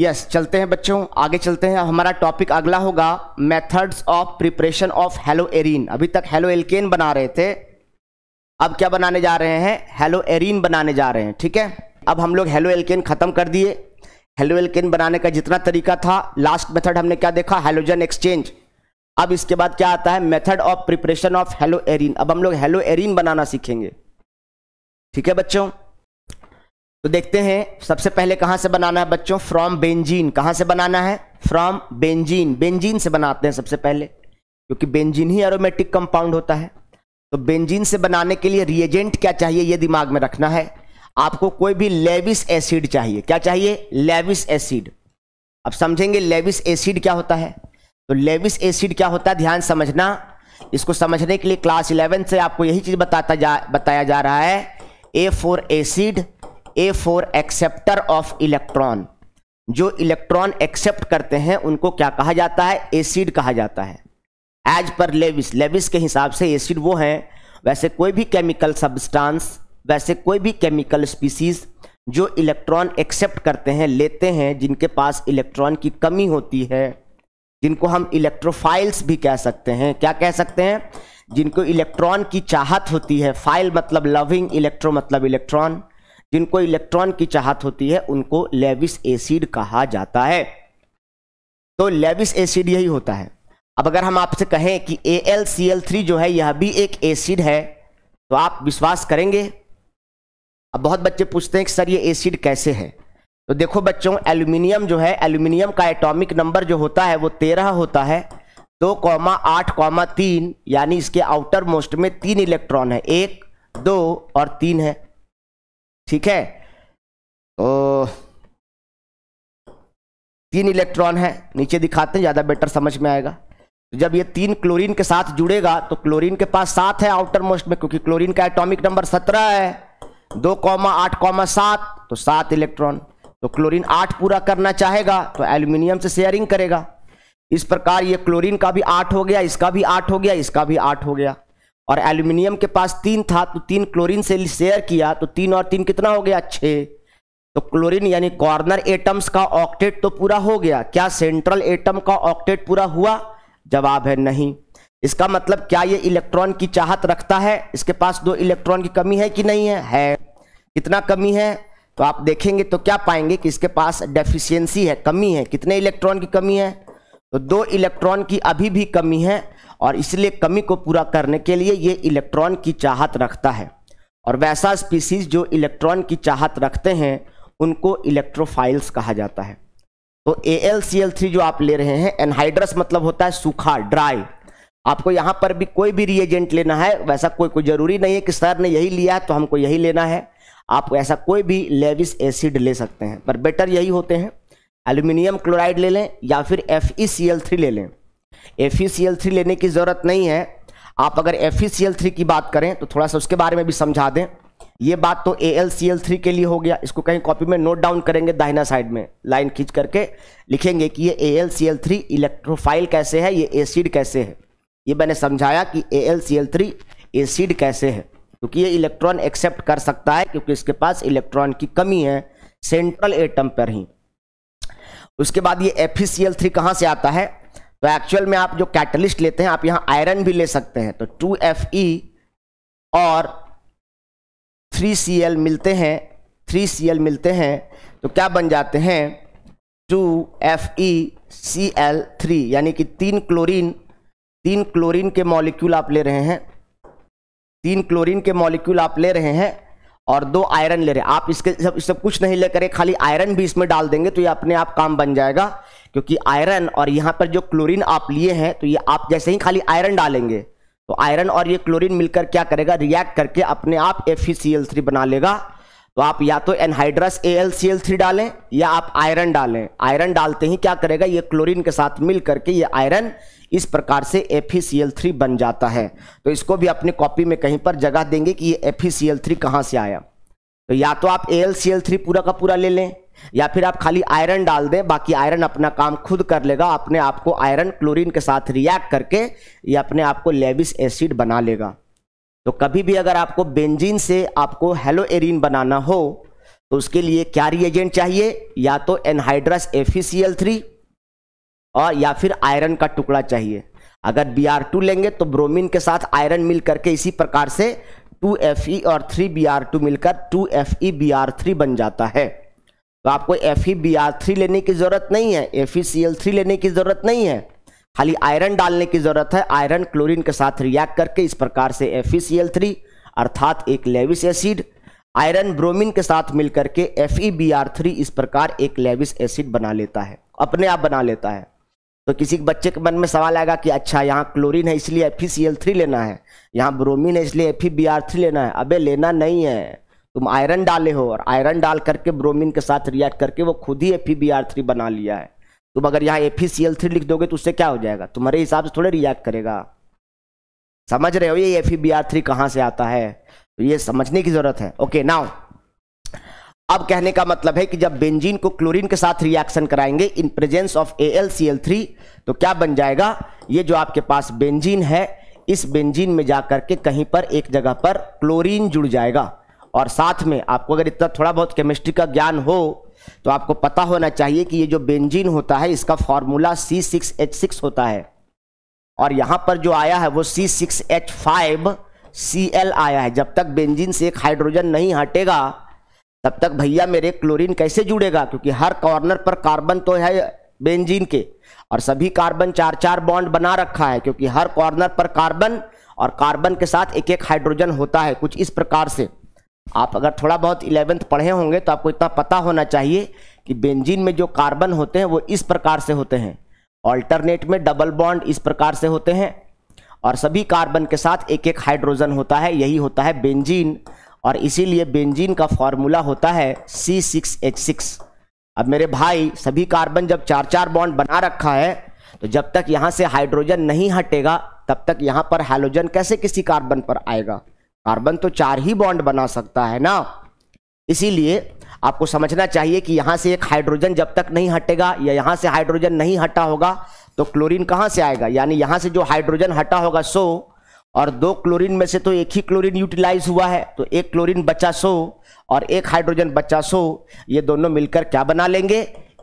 yes चलते हैं बच्चों आगे चलते हैं हमारा टॉपिक अगला होगा methods of preparation of haloarene अभी तक हेलो एल्केन बना रहे थे अब क्या बनाने जा रहे हैं हेलो एरीन बनाने जा रहे हैं ठीक है अब हम लोग हेलो एल्केन ख़त्म कर दिए हेलो एल्केन बनाने का जितना तरीका था लास्ट मेथड हमने क्या देखा हेलोजन एक्सचेंज अब इसके बाद क्या आता है method of preparation of haloarene अब हम लोग हेलो एरीन बनाना सीखेंगे ठीक है बच्चों तो देखते हैं सबसे पहले कहां से बनाना है बच्चों फ्रॉम बेंजीन कहां से बनाना है फ्रॉम बेंजीन बेंजीन से बनाते हैं सबसे पहले क्योंकि बेंजीन ही एरोमेटिक कंपाउंड होता है तो बेंजीन से बनाने के लिए रिएजेंट क्या चाहिए यह दिमाग में रखना है आपको कोई भी लेविस एसिड चाहिए क्या चाहिए लेविस एसिड अब समझेंगे लेविस एसिड क्या होता है तो लेविस एसिड क्या होता है ध्यान समझना इसको समझने के लिए क्लास इलेवन से आपको यही चीज़ बताता जा बताया जा रहा है A for acid A for acceptor of electron जो इलेक्ट्रॉन एक्सेप्ट करते हैं उनको क्या कहा जाता है एसिड कहा जाता है एज पर लेविस लेविस के हिसाब से एसिड वो हैं वैसे कोई भी केमिकल सब्सटेंस वैसे कोई भी केमिकल स्पीसीज जो इलेक्ट्रॉन एक्सेप्ट करते हैं लेते हैं जिनके पास इलेक्ट्रॉन की कमी होती है जिनको हम इलेक्ट्रोफाइल्स भी कह सकते हैं क्या कह सकते हैं जिनको इलेक्ट्रॉन की चाहत होती है फाइल मतलब लविंग इलेक्ट्रो मतलब इलेक्ट्रॉन जिनको इलेक्ट्रॉन की चाहत होती है उनको लेविस एसिड कहा जाता है तो लेविस एसिड यही होता है अब अगर हम आपसे कहें कि A L C L three जो है यह भी एक एसिड है तो आप विश्वास करेंगे अब बहुत बच्चे पूछते हैं कि सर ये एसिड कैसे है तो देखो बच्चों एल्यूमिनियम जो है एल्यूमिनियम का एटॉमिक नंबर जो होता है वो तेरह होता है दो कौमा आठ कौमा तीन यानी इसके आउटर मोस्ट में तीन इलेक्ट्रॉन है एक दो और तीन है ठीक है ओ, तीन इलेक्ट्रॉन है नीचे दिखाते हैं ज़्यादा बेटर समझ में आएगा तो जब ये तीन क्लोरीन के साथ जुड़ेगा तो क्लोरीन के पास सात है आउटर मोस्ट में क्योंकि क्लोरीन का एटॉमिक नंबर सत्रह है दो कॉमा आठ कॉमा सात तो सात इलेक्ट्रॉन तो क्लोरीन आठ पूरा करना चाहेगा तो एल्यूमिनियम से शेयरिंग करेगा इस प्रकार ये क्लोरीन का भी आठ हो गया इसका भी आठ हो गया इसका भी आठ हो गया और एल्यूमिनियम के पास तीन था तो तीन क्लोरीन से शेयर किया तो तीन और तीन कितना हो गया छः तो क्लोरीन यानी कॉर्नर एटम्स का ऑक्टेट तो पूरा हो गया क्या सेंट्रल एटम का ऑक्टेट पूरा हुआ जवाब है नहीं इसका मतलब क्या ये इलेक्ट्रॉन की चाहत रखता है इसके पास दो इलेक्ट्रॉन की कमी है कि नहीं है है कितना कमी है तो आप देखेंगे तो क्या पाएंगे कि इसके पास डेफिशिएंसी है कमी है कितने इलेक्ट्रॉन की कमी है तो दो इलेक्ट्रॉन की अभी भी कमी है और इसलिए कमी को पूरा करने के लिए ये इलेक्ट्रॉन की चाहत रखता है और वैसा स्पीसीज जो इलेक्ट्रॉन की चाहत रखते हैं उनको इलेक्ट्रोफाइल्स कहा जाता है तो थ्री जो आप ले रहे हैं एनहाइड्रस मतलब होता है सूखा ड्राई आपको यहाँ पर भी कोई भी रिएजेंट लेना है वैसा कोई कोई ज़रूरी नहीं है कि सर ने यही लिया है तो हमको यही लेना है आप ऐसा कोई भी लेविस एसिड ले सकते हैं पर बेटर यही होते हैं एल्यूमिनियम क्लोराइड ले लें या फिर एफ ई e ले लें एफ e लेने की ज़रूरत नहीं है आप अगर एफ e की बात करें तो थोड़ा सा उसके बारे में भी समझा दें ये बात तो A L C L three के लिए हो गया इसको कहीं कॉपी में नोट डाउन करेंगे दाहिना साइड में लाइन खींच करके लिखेंगे कि ये A L C L three electrophile कैसे है ये एसिड कैसे है ये मैंने समझाया कि A L C L three acid कैसे है क्योंकि ये इलेक्ट्रॉन एक्सेप्ट कर सकता है क्योंकि इसके पास इलेक्ट्रॉन की कमी है सेंट्रल एटम पर ही उसके बाद ये एफ सी एल थ्री से आता है तो एक्चुअल में आप जो कैटलिस्ट लेते हैं आप यहाँ आयरन भी ले सकते हैं तो टू एफ ई और थ्री सी एल मिलते हैं थ्री सी एल मिलते हैं तो क्या बन जाते हैं two F E C L three यानी कि तीन क्लोरीन तीन क्लोरीन के मॉलिक्यूल आप ले रहे हैं तीन क्लोरीन के मॉलिक्यूल आप ले रहे हैं और दो आयरन ले रहे आप इसके सब सब कुछ नहीं लेकर खाली आयरन भी इसमें डाल देंगे तो ये अपने आप काम बन जाएगा क्योंकि आयरन और यहाँ पर जो क्लोरीन आप लिए हैं तो ये आप जैसे ही खाली आयरन डालेंगे तो आयरन और ये क्लोरीन मिलकर क्या करेगा रिएक्ट करके अपने आप एफ बना लेगा तो आप या तो एनहाइड्रस ए डालें या आप आयरन डालें आयरन डालते ही क्या करेगा ये क्लोरीन के साथ मिल करके ये आयरन इस प्रकार से एफ थ्री e बन जाता है तो इसको भी अपने कॉपी में कहीं पर जगह देंगे कि ये एफ थ्री e कहाँ से आया तो या तो आप ए थ्री पूरा का पूरा ले लें या फिर आप खाली आयरन डाल दें बाकी आयरन अपना काम खुद कर लेगा अपने आप को आयरन क्लोरीन के साथ रिएक्ट करके ये अपने आप को लेविस एसिड बना लेगा तो कभी भी अगर आपको बेंजीन से आपको हेलो एरिन बनाना हो तो उसके लिए क्या रिएजेंट चाहिए या तो एनहाइड्रस एफ थ्री और या फिर आयरन का टुकड़ा चाहिए अगर बी आर टू लेंगे तो ब्रोमीन के साथ आयरन मिल करके इसी प्रकार से टू एफ ई और थ्री बी आर टू मिलकर two F E B R three बन जाता है तो आपको F E B R three लेने की ज़रूरत नहीं है F E C L three लेने की ज़रूरत नहीं है खाली आयरन डालने की ज़रूरत है आयरन क्लोरीन के साथ रिएक्ट करके इस प्रकार से F E C L three अर्थात एक लेविस एसिड आयरन ब्रोमीन के साथ मिलकर के F E B R three इस प्रकार एक लेविस एसिड बना लेता है अपने आप बना लेता है तो किसी के बच्चे के मन में सवाल आएगा कि अच्छा यहाँ क्लोरीन है इसलिए एफ थ्री लेना है यहाँ ब्रोमीन है इसलिए एफ बी आर थ्री लेना है अबे लेना नहीं है तुम आयरन डाले हो और आयरन डाल करके ब्रोमीन के साथ रिएक्ट करके वो खुद ही एफ बी आर थ्री बना लिया है तुम अगर यहाँ एफ थ्री लिख दोगे तो उससे क्या हो जाएगा तुम्हारे हिसाब से थोड़े रिएक्ट करेगा समझ रहे हो ये एफ बी आर थ्री कहाँ से आता है तो ये समझने की ज़रूरत है ओके नाउ अब कहने का मतलब है कि जब बेंजीन को क्लोरीन के साथ रिएक्शन कराएंगे इन प्रेजेंस ऑफ ए तो क्या बन जाएगा ये जो आपके पास बेंजीन है इस बेंजीन में जाकर के कहीं पर एक जगह पर क्लोरीन जुड़ जाएगा और साथ में आपको अगर इतना थोड़ा बहुत केमिस्ट्री का ज्ञान हो तो आपको पता होना चाहिए कि ये जो बेंजीन होता है इसका formula C six H six होता है और यहां पर जो आया है वो C six H five C L आया है जब तक बेंजीन से एक हाइड्रोजन नहीं हटेगा हाँ तब तक भैया मेरे क्लोरीन कैसे जुड़ेगा क्योंकि हर कॉर्नर पर कार्बन तो है बेंजीन के और सभी कार्बन चार चार बॉन्ड बना रखा है क्योंकि हर कॉर्नर पर कार्बन और कार्बन के साथ एक एक हाइड्रोजन होता है कुछ इस प्रकार से आप अगर थोड़ा बहुत इलेवेंथ पढ़े होंगे तो आपको इतना पता होना चाहिए कि बेंजीन में जो कार्बन होते हैं वो इस प्रकार से होते हैं ऑल्टरनेट में डबल बॉन्ड इस प्रकार से होते हैं और सभी कार्बन के साथ एक एक हाइड्रोजन होता है यही होता है बेंजीन और इसीलिए बेंजीन का फॉर्मूला होता है सी सिक्स एच सिक्स अब मेरे भाई सभी कार्बन जब चार चार बॉन्ड बना रखा है तो जब तक यहां से हाइड्रोजन नहीं हटेगा तब तक यहां पर हेलोजन कैसे किसी कार्बन पर आएगा कार्बन तो चार ही बॉन्ड बना सकता है ना इसीलिए आपको समझना चाहिए कि यहां से एक हाइड्रोजन जब तक नहीं हटेगा या यहां से हाइड्रोजन नहीं हटा होगा तो क्लोरीन कहां से आएगा यानी यहां से जो हाइड्रोजन हटा होगा सो और दो क्लोरीन में से तो एक ही क्लोरीन यूटिलाइज हुआ है तो एक क्लोरीन बचा सो और एक हाइड्रोजन बचा सो ये दोनों मिलकर क्या बना लेंगे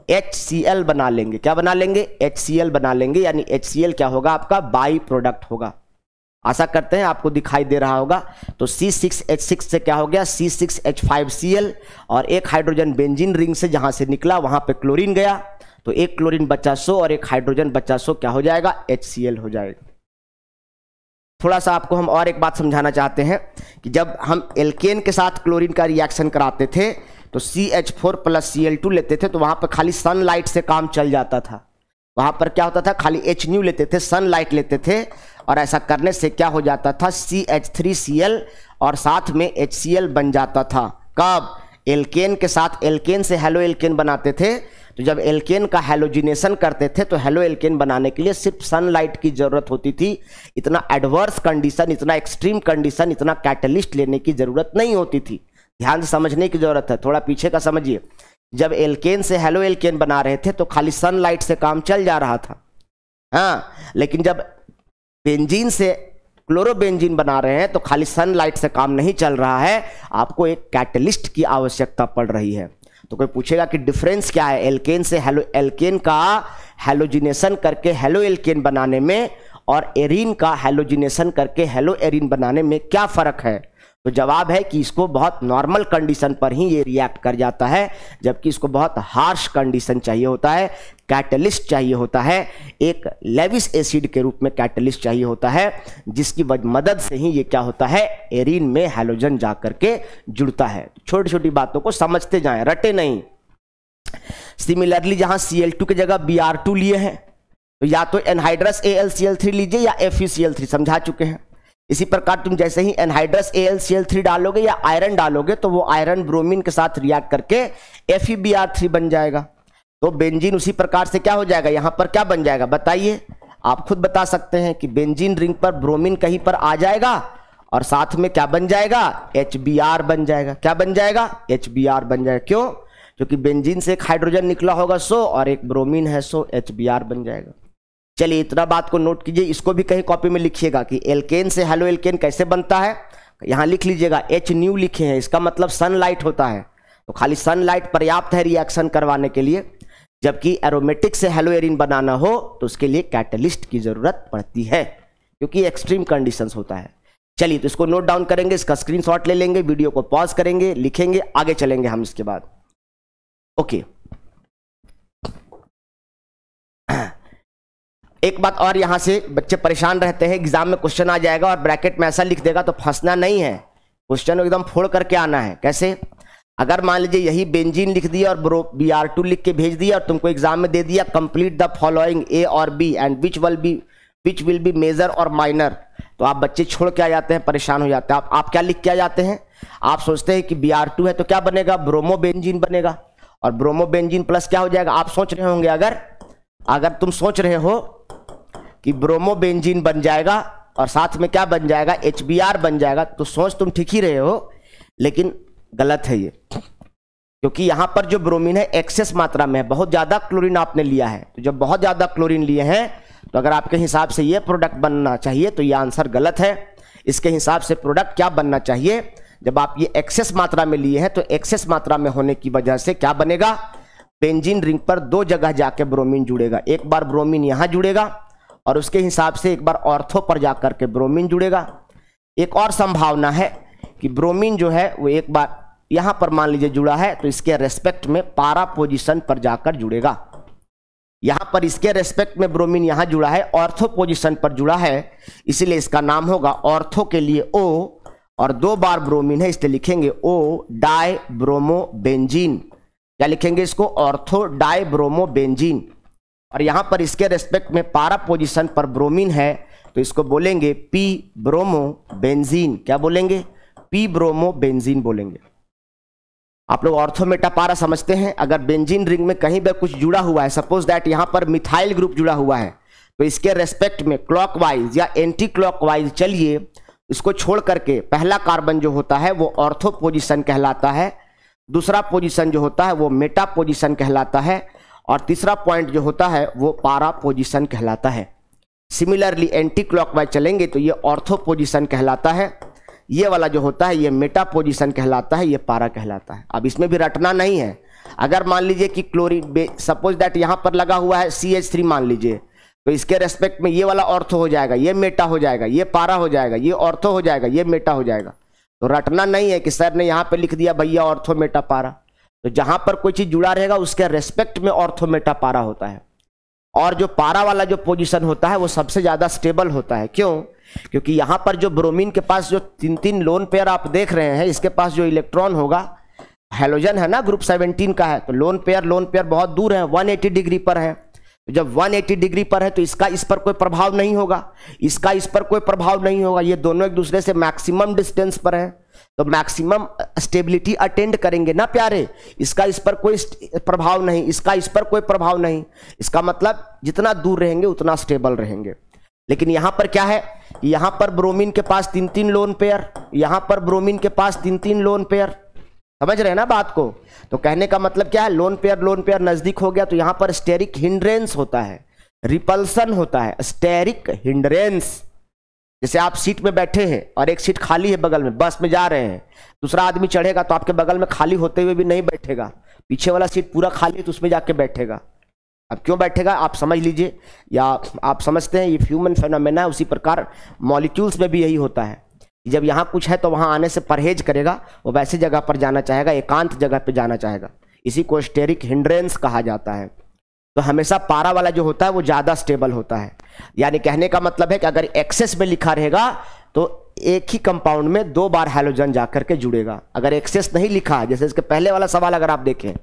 एल बना लेंगे क्या बना लेंगे एल बना लेंगे यानी एल क्या होगा आपका बाई प्रोडक्ट होगा आशा करते हैं आपको दिखाई दे रहा होगा तो C6H6 से क्या हो गया C6H5Cl और एक हाइड्रोजन बेंजीन रिंग से जहां से निकला वहां पे क्लोरीन गया तो एक क्लोरीन बचा सो और एक हाइड्रोजन बचा सो क्या हो जाएगा HCl हो जाएगा थोड़ा सा आपको हम और एक बात समझाना चाहते हैं कि जब हम एल्केन के साथ क्लोरीन का रिएक्शन कराते थे तो C H four plus C L two लेते थे तो वहाँ पर खाली सनलाइट से काम चल जाता था वहाँ पर क्या होता था खाली एच न्यू लेते थे सनलाइट लेते थे और ऐसा करने से क्या हो जाता था C H three C L और साथ में एच सी एल बन जाता था कब एल्केन के साथ एल्केन से हेलो एल्केन बनाते थे तो जब एल्केन का हेलोजिनेशन करते थे तो हेलो एल्केन बनाने के लिए सिर्फ सनलाइट की ज़रूरत होती थी इतना एडवर्स कंडीशन इतना एक्सट्रीम कंडीशन इतना कैटलिस्ट लेने की ज़रूरत नहीं होती थी ध्यान से समझने की ज़रूरत है थोड़ा पीछे का समझिए जब एल्केन से हेलो एल्केन बना रहे थे तो खाली सनलाइट से काम चल जा रहा था हाँ लेकिन जब बेंजीन से क्लोरोबेंजीन बना रहे हैं तो खाली सनलाइट से काम नहीं चल रहा है आपको एक कैटलिस्ट की आवश्यकता पड़ रही है तो कोई पूछेगा कि डिफरेंस क्या है एल्केन से हेलो एल्केन का हेलोजिनेशन करके हेलो एल्केन बनाने में और एरिन का हेलोजिनेशन करके हेलो एरिन बनाने में क्या फ़र्क है तो जवाब है कि इसको बहुत नॉर्मल कंडीशन पर ही ये रिएक्ट कर जाता है जबकि इसको बहुत हार्श कंडीशन चाहिए होता है कैटलिस्ट चाहिए होता है एक लेविस एसिड के रूप में कैटलिस्ट चाहिए होता है जिसकी मदद से ही ये क्या होता है एरिन में हेलोजन जा करके जुड़ता है छोटी छोटी बातों को समझते जाएं रटे नहीं सिमिलरली जहां सी एल टू की जगह बी आर टू लिए हैं तो या तो anhydrous A L C L three लीजिए या F U C L three समझा चुके हैं इसी प्रकार तुम जैसे ही anhydrous A L C L three डालोगे या आयरन डालोगे तो वो आयरन ब्रोमीन के साथ रिएक्ट करके F E B R three बन जाएगा तो बेंजीन उसी प्रकार से क्या हो जाएगा यहां पर क्या बन जाएगा बताइए आप खुद बता सकते हैं कि बेंजीन रिंग पर ब्रोमीन कहीं पर आ जाएगा और साथ में क्या बन जाएगा एच बन जाएगा क्या बन जाएगा एच बन जाएगा क्यों क्योंकि बेंजीन से एक हाइड्रोजन निकला होगा सो और एक ब्रोमीन है सो एच बन जाएगा चलिए इतना बात को नोट कीजिए इसको भी कहीं कॉपी में लिखिएगा कि एल्केन से हेलो एल्केन कैसे बनता है यहां लिख लीजिएगा एच न्यू लिखे हैं इसका मतलब सनलाइट होता है तो खाली सनलाइट पर्याप्त है रिएक्शन करवाने के लिए जबकि एरोमेटिक से हेलोएरिन बनाना हो तो उसके लिए कैटलिस्ट की ज़रूरत पड़ती है क्योंकि एक्सट्रीम कंडीशंस होता है चलिए तो इसको नोट डाउन करेंगे इसका स्क्रीनशॉट ले लेंगे वीडियो को पॉज करेंगे लिखेंगे आगे चलेंगे हम इसके बाद ओके एक बात और यहां से बच्चे परेशान रहते हैं एग्जाम में क्वेश्चन आ जाएगा और ब्रैकेट में ऐसा लिख देगा तो फंसना नहीं है क्वेश्चन एकदम फोड़ करके आना है कैसे अगर मान लीजिए यही बेंजीन लिख दिया और ब्रो बी आर टू लिख के भेज दिया और तुमको एग्जाम में दे दिया complete the following A or B and which will be which will be major or minor तो आप बच्चे छोड़ के आ जाते हैं परेशान हो जाते हैं आप आप क्या लिख के आ जाते हैं आप सोचते हैं कि बी आर टू है तो क्या बनेगा ब्रोमो बेंजीन बनेगा और ब्रोमो बेंजीन प्लस क्या हो जाएगा आप सोच रहे होंगे अगर अगर तुम सोच रहे हो कि ब्रोमो बेंजीन बन जाएगा और साथ में क्या बन जाएगा एच बन जाएगा तो सोच तुम ठीक ही रहे हो लेकिन गलत है ये क्योंकि यहां पर जो ब्रोमीन है एक्सेस मात्रा में है बहुत ज़्यादा क्लोरीन आपने लिया है तो जब बहुत ज़्यादा क्लोरीन लिए हैं तो अगर आपके हिसाब से ये प्रोडक्ट बनना चाहिए तो ये आंसर गलत है इसके हिसाब से प्रोडक्ट क्या बनना चाहिए जब आप ये एक्सेस मात्रा में लिए हैं तो एक्सेस मात्रा में होने की वजह से क्या बनेगा बेंजीन रिंग पर दो जगह जाके ब्रोमीन जुड़ेगा एक बार ब्रोमीन यहां जुड़ेगा और उसके हिसाब से एक बार ऑर्थो पर जाकर के ब्रोमीन जुड़ेगा एक और संभावना है कि ब्रोमीन जो है वो एक बार यहां पर मान लीजिए जुड़ा है तो इसके रेस्पेक्ट में पारा पोजिशन पर जाकर जुड़ेगा यहां पर इसके रेस्पेक्ट में ब्रोमीन यहां जुड़ा है ऑर्थो पोजिशन पर जुड़ा है इसीलिए इसका नाम होगा ऑर्थो के लिए ओ और दो बार ब्रोमीन है इसलिए लिखेंगे ओ डाई ब्रोमो बेंजीन क्या लिखेंगे इसको ऑर्थो डाई ब्रोमो बेंजीन और यहां पर इसके रेस्पेक्ट में पारा पोजिशन पर ब्रोमीन है तो इसको बोलेंगे पी ब्रोमो बेंजीन क्या बोलेंगे पी ब्रोमो बेंजीन बोलेंगे आप लोग ऑर्थोमेटा पारा समझते हैं अगर बेंजीन रिंग में कहीं पर कुछ जुड़ा हुआ है सपोज दैट यहां पर मिथाइल ग्रुप जुड़ा हुआ है तो इसके रेस्पेक्ट में क्लॉकवाइज या एंटी क्लॉकवाइज चलिए इसको छोड़ करके पहला कार्बन जो होता है वो ऑर्थो पोजिशन कहलाता है दूसरा पोजिशन जो होता है वो मेटा पोजिशन कहलाता है और तीसरा पॉइंट जो होता है वो पारा पोजिशन कहलाता है सिमिलरली एंटी क्लॉकवाइज चलेंगे तो ये ऑर्थो पोजिशन कहलाता है ये वाला जो होता है ये मेटा पोजिशन कहलाता है ये पारा कहलाता है अब इसमें भी रटना नहीं है अगर मान लीजिए कि क्लोरीन सपोज दैट यहाँ पर लगा हुआ है सी एच थ्री मान लीजिए तो इसके रेस्पेक्ट में ये वाला ऑर्थ हो जाएगा ये मेटा हो जाएगा ये पारा हो जाएगा ये ऑर्थो हो जाएगा ये मेटा हो जाएगा तो रटना नहीं है कि सर ने यहाँ पे लिख दिया भैया ऑर्थो मेटा पारा तो जहाँ पर कोई चीज़ जुड़ा रहेगा उसके रेस्पेक्ट में ऑर्थो मेटा पारा होता है और जो पारा वाला जो पोजिशन होता है वो सबसे ज़्यादा स्टेबल होता है क्यों क्योंकि यहाँ पर जो ब्रोमीन के पास जो तीन तीन लोन पेयर आप देख रहे हैं इसके पास जो इलेक्ट्रॉन होगा हेलोजन है ना ग्रुप 17 का है तो लोन पेयर लोन पेयर बहुत दूर है 180 डिग्री पर है जब 180 डिग्री पर है तो इसका इस पर कोई प्रभाव नहीं होगा इसका इस पर कोई प्रभाव नहीं होगा ये दोनों एक दूसरे से मैक्सिमम डिस्टेंस पर हैं तो मैक्सिमम स्टेबिलिटी अटेंड करेंगे ना प्यारे इसका इस पर कोई प्रभाव नहीं इसका इस पर कोई प्रभाव नहीं इसका मतलब जितना दूर रहेंगे उतना स्टेबल रहेंगे लेकिन यहां पर क्या है यहां पर ब्रोमीन के पास तीन तीन लोन पेयर यहां पर ब्रोमीन के पास तीन तीन लोन पेयर समझ रहे हैं ना बात को तो कहने का मतलब क्या है लोन पेयर लोन पेयर नजदीक हो गया तो यहां पर स्टेरिक हिंड्रेंस होता है रिपल्सन होता है स्टेरिक हिंड्रेंस जैसे आप सीट में बैठे हैं और एक सीट खाली है बगल में बस में जा रहे हैं दूसरा आदमी चढ़ेगा तो आपके बगल में खाली होते हुए भी नहीं बैठेगा पीछे वाला सीट पूरा खाली है तो उसमें जाके बैठेगा अब क्यों बैठेगा आप समझ लीजिए या आप समझते हैं ये ह्यूमन फेनोमेना है उसी प्रकार मॉलिक्यूल्स में भी यही होता है जब यहाँ कुछ है तो वहाँ आने से परहेज करेगा वो वैसे जगह पर जाना चाहेगा एकांत जगह पर जाना चाहेगा इसी को स्टेरिक हिंड्रेंस कहा जाता है तो हमेशा पारा वाला जो होता है वो ज़्यादा स्टेबल होता है यानी कहने का मतलब है कि अगर एक्सेस में लिखा रहेगा तो एक ही कंपाउंड में दो बार हेलोजन जाकर के जुड़ेगा अगर एक्सेस नहीं लिखा जैसे इसके पहले वाला सवाल अगर आप देखें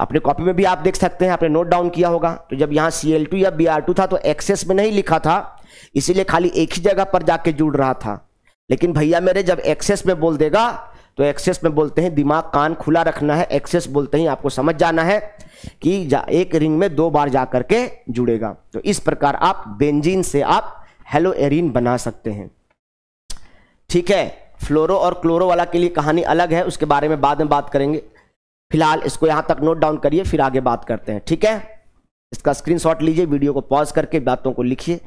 अपने कॉपी में भी आप देख सकते हैं आपने नोट डाउन किया होगा तो जब यहाँ सी एल टू या बी आर टू था तो एक्सेस में नहीं लिखा था इसीलिए खाली एक ही जगह पर जाके जुड़ रहा था लेकिन भैया मेरे जब एक्सेस में बोल देगा तो एक्सेस में बोलते हैं दिमाग कान खुला रखना है एक्सेस बोलते ही आपको समझ जाना है कि जा, एक रिंग में दो बार जा करके जुड़ेगा तो इस प्रकार आप बेंजीन से आप हेलो एरिन बना सकते हैं ठीक है फ्लोरो और क्लोरो वाला के लिए कहानी अलग है उसके बारे में बाद में बात करेंगे फिलहाल इसको यहां तक नोट डाउन करिए फिर आगे बात करते हैं ठीक है इसका स्क्रीनशॉट लीजिए वीडियो को पॉज करके बातों को लिखिए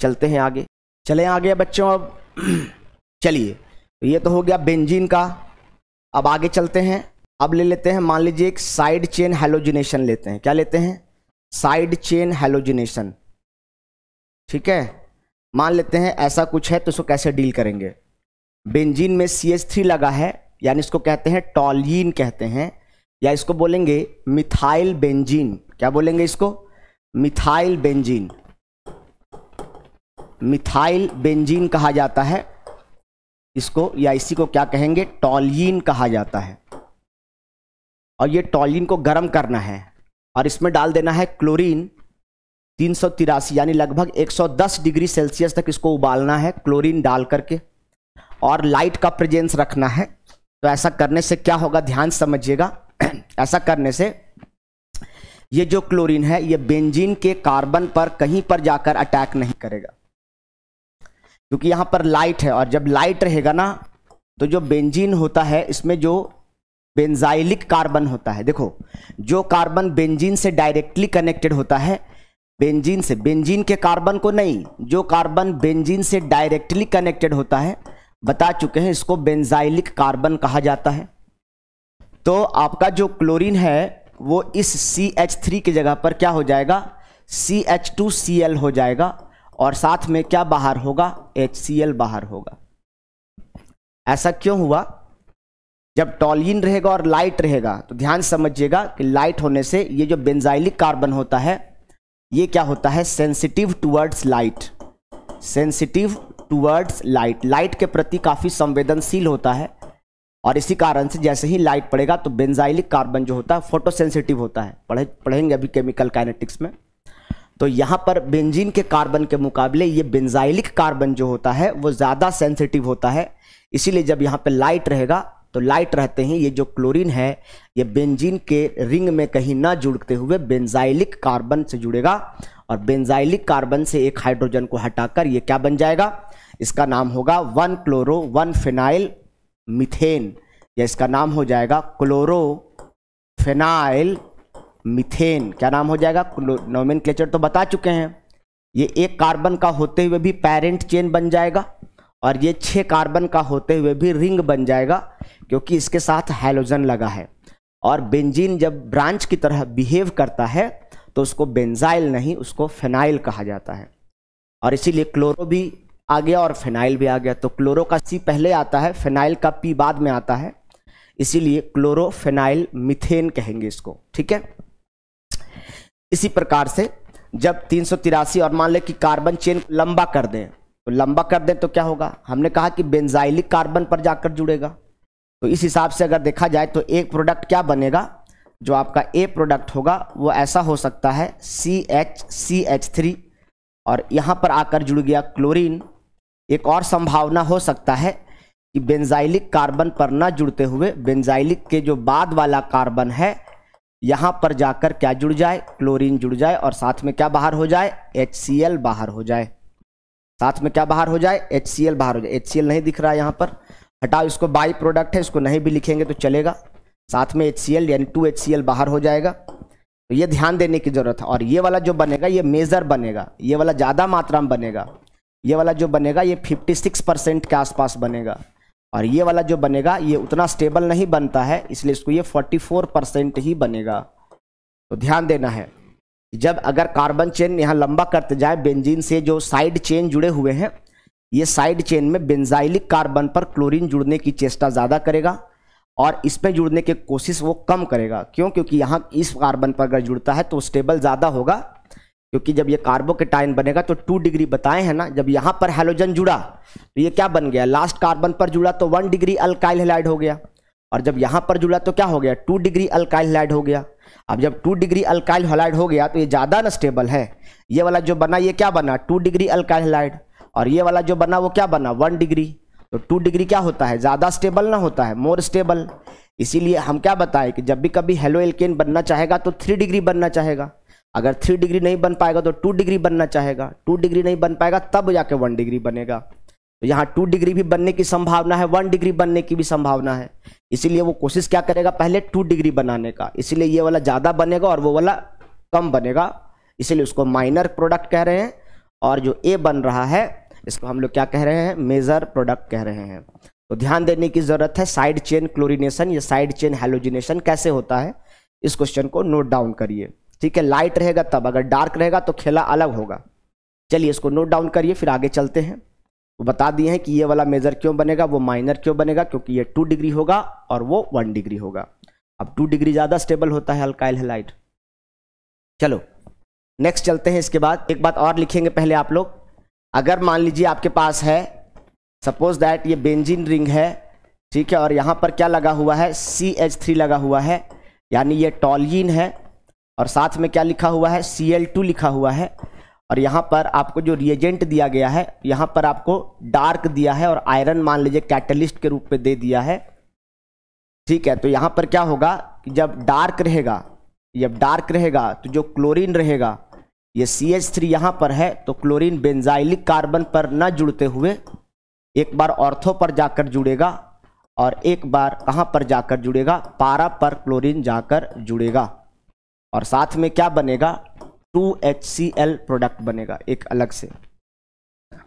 चलते हैं आगे चले आगे बच्चों अब चलिए तो ये तो हो गया बेंजीन का अब आगे चलते हैं अब ले लेते हैं मान लीजिए एक साइड चेन हेलोजिनेशन लेते हैं क्या लेते हैं साइड चेन हेलोजिनेशन ठीक है मान लेते हैं ऐसा कुछ है तो इसको कैसे डील करेंगे बेंजीन में सी एस थ्री लगा है यानी इसको कहते हैं टॉलिन कहते हैं या इसको बोलेंगे मिथाइल बेंजीन क्या बोलेंगे इसको मिथाइल बेंजीन मिथाइल बेंजीन कहा जाता है इसको या इसी को क्या कहेंगे टॉलिन कहा जाता है और ये टॉलिन को गर्म करना है और इसमें डाल देना है क्लोरीन तीन यानी लगभग 110 डिग्री सेल्सियस तक इसको उबालना है क्लोरीन डाल करके और लाइट का प्रेजेंस रखना है तो ऐसा करने से क्या होगा ध्यान समझिएगा ऐसा करने से ये जो क्लोरीन है ये बेंजीन के कार्बन पर कहीं पर जाकर अटैक नहीं करेगा क्योंकि यहां पर लाइट है और जब लाइट रहेगा ना तो जो बेंजीन होता है इसमें जो बेंजाइलिक कार्बन होता है देखो जो कार्बन बेंजीन से डायरेक्टली कनेक्टेड होता है बेंजीन से बेंजीन के कार्बन को नहीं जो कार्बन बेंजीन से डायरेक्टली कनेक्टेड होता है बता चुके हैं इसको बेंजाइलिक कार्बन कहा जाता है तो आपका जो क्लोरीन है वो इस सी एच थ्री की जगह पर क्या हो जाएगा C H two C L हो जाएगा और साथ में क्या बाहर होगा एच सी एल बाहर होगा ऐसा क्यों हुआ जब टॉलिन रहेगा और लाइट रहेगा तो ध्यान समझिएगा कि लाइट होने से ये जो बेंजाइलिक कार्बन होता है ये क्या होता है sensitive towards light sensitive towards light light के प्रति काफ़ी संवेदनशील होता है और इसी कारण से जैसे ही लाइट पड़ेगा तो बेंजाइलिक कार्बन जो होता है फोटोसेंसिटिव होता है पढ़े पढ़ेंगे अभी केमिकल काइनेटिक्स में तो यहाँ पर बेंजीन के कार्बन के मुकाबले ये बेंजाइलिक कार्बन जो होता है वो ज़्यादा सेंसिटिव होता है इसीलिए जब यहाँ पर लाइट रहेगा तो लाइट रहते ही ये जो क्लोरीन है ये बेंजीन के रिंग में कहीं ना जुड़ते हुए बेंजाइलिक कार्बन से जुड़ेगा और बेंजाइलिक कार्बन से एक हाइड्रोजन को हटाकर ये क्या बन जाएगा इसका नाम होगा one chloro one phenyl methane या इसका नाम हो जाएगा क्लोरोफेनाइल मिथेन क्या नाम हो जाएगा क्लेचर तो बता चुके हैं ये एक कार्बन का होते हुए भी पेरेंट चेन बन जाएगा और ये छः कार्बन का होते हुए भी रिंग बन जाएगा क्योंकि इसके साथ हेलोजन लगा है और बेंजीन जब ब्रांच की तरह बिहेव करता है तो उसको बेंजाइल नहीं उसको फेनाइल कहा जाता है और इसीलिए क्लोरो भी आ गया और फेनाइल भी आ गया तो क्लोरो का सी पहले आता है फेनाइल का पी बाद में आता है इसीलिए क्लोरोफेनाइल मिथेन कहेंगे इसको ठीक है इसी प्रकार से जब तीन और मान लें कि कार्बन चेन लंबा कर दें तो लंबा कर दें तो क्या होगा हमने कहा कि बेंजाइलिक कार्बन पर जाकर जुड़ेगा तो इस हिसाब से अगर देखा जाए तो एक प्रोडक्ट क्या बनेगा जो आपका ए प्रोडक्ट होगा वो ऐसा हो सकता है C H C H three और यहाँ पर आकर जुड़ गया क्लोरीन एक और संभावना हो सकता है कि बेंजाइलिक कार्बन पर ना जुड़ते हुए बेंजाइलिक के जो बाद वाला कार्बन है यहाँ पर जाकर क्या जुड़ जाए क्लोरीन जुड़ जाए और साथ में क्या बाहर हो जाए एच बाहर हो जाए साथ में क्या बाहर हो जाए एच बाहर हो जाए एच नहीं दिख रहा है यहाँ पर हटाओ इसको बाई प्रोडक्ट है इसको नहीं भी लिखेंगे तो चलेगा साथ में एच यानी टू एच बाहर हो जाएगा तो ये ध्यान देने की ज़रूरत है और ये वाला जो बनेगा ये मेज़र बनेगा ये वाला ज़्यादा मात्रा में बनेगा ये वाला जो बनेगा ये 56 परसेंट के आसपास बनेगा और ये वाला जो बनेगा ये उतना स्टेबल नहीं बनता है इसलिए इसको ये 44 परसेंट ही बनेगा तो ध्यान देना है जब अगर कार्बन चेन यहाँ लंबा करते जाए बेंजीन से जो साइड चेन जुड़े हुए हैं ये साइड चेन में बेंजाइलिक कार्बन पर क्लोरीन जुड़ने की चेष्टा ज़्यादा करेगा और इसमें जुड़ने की कोशिश वो कम करेगा क्यों क्योंकि यहाँ इस कार्बन पर अगर जुड़ता है तो स्टेबल ज़्यादा होगा क्योंकि जब ये कार्बोकेटाइन बनेगा तो टू डिग्री बताए हैं ना जब यहाँ पर हेलोजन जुड़ा तो ये क्या बन गया लास्ट कार्बन पर जुड़ा तो वन डिग्री अल्काइल हेलाइड हो गया और जब यहाँ पर जुड़ा तो क्या हो गया टू डिग्री अल्काइल हेलाइड हो गया अब जब टू डिग्री अल्काइल हेलाइड हो गया तो ये ज़्यादा अनस्टेबल है ये वाला जो बना ये क्या बना टू डिग्री अल्काइल हेलाइड और ये वाला जो बना वो क्या बना वन डिग्री तो टू डिग्री क्या होता है ज़्यादा स्टेबल ना होता है मोर स्टेबल इसीलिए हम क्या बताएं कि जब भी कभी हेलो एल्केन बनना चाहेगा तो थ्री डिग्री बनना चाहेगा अगर थ्री डिग्री नहीं बन पाएगा तो टू डिग्री बनना चाहेगा टू डिग्री नहीं बन पाएगा तब जाके वन डिग्री बनेगा तो यहाँ टू डिग्री भी बनने की संभावना है वन डिग्री बनने की भी संभावना है इसीलिए वो कोशिश क्या करेगा पहले टू डिग्री बनाने का इसीलिए ये वाला ज़्यादा बनेगा और वो वाला कम बनेगा इसीलिए उसको माइनर प्रोडक्ट कह रहे हैं और जो ए बन रहा है इसको हम लोग क्या कह रहे हैं मेजर प्रोडक्ट कह रहे हैं तो ध्यान देने की ज़रूरत है साइड चेन क्लोरिनेशन या साइड चेन हेलोजिनेशन कैसे होता है इस क्वेश्चन को नोट डाउन करिए ठीक है लाइट रहेगा तब अगर डार्क रहेगा तो खेला अलग होगा चलिए इसको नोट डाउन करिए फिर आगे चलते हैं वो बता दिए हैं कि ये वाला मेजर क्यों बनेगा वो माइनर क्यों बनेगा क्योंकि ये टू डिग्री होगा और वो वन डिग्री होगा अब टू डिग्री ज़्यादा स्टेबल होता है अल्काइल हेलाइट चलो नेक्स्ट चलते हैं इसके बाद एक बात और लिखेंगे पहले आप लोग अगर मान लीजिए आपके पास है सपोज दैट ये बेंजिन रिंग है ठीक है और यहाँ पर क्या लगा हुआ है सी एच थ्री लगा हुआ है यानी ये टॉलिन है और साथ में क्या लिखा हुआ है सी एल टू लिखा हुआ है और यहाँ पर आपको जो रिएजेंट दिया गया है यहाँ पर आपको डार्क दिया है और आयरन मान लीजिए कैटलिस्ट के रूप में दे दिया है ठीक है तो यहाँ पर क्या होगा कि जब डार्क रहेगा जब डार्क रहेगा तो जो क्लोरीन रहेगा ये सी एच थ्री यहाँ पर है तो क्लोरीन बेंजाइलिक कार्बन पर न जुड़ते हुए एक बार ऑर्थो पर जाकर जुड़ेगा और एक बार कहाँ पर जाकर जुड़ेगा पारा पर क्लोरीन जाकर जुड़ेगा और साथ में क्या बनेगा two H C L product बनेगा एक अलग से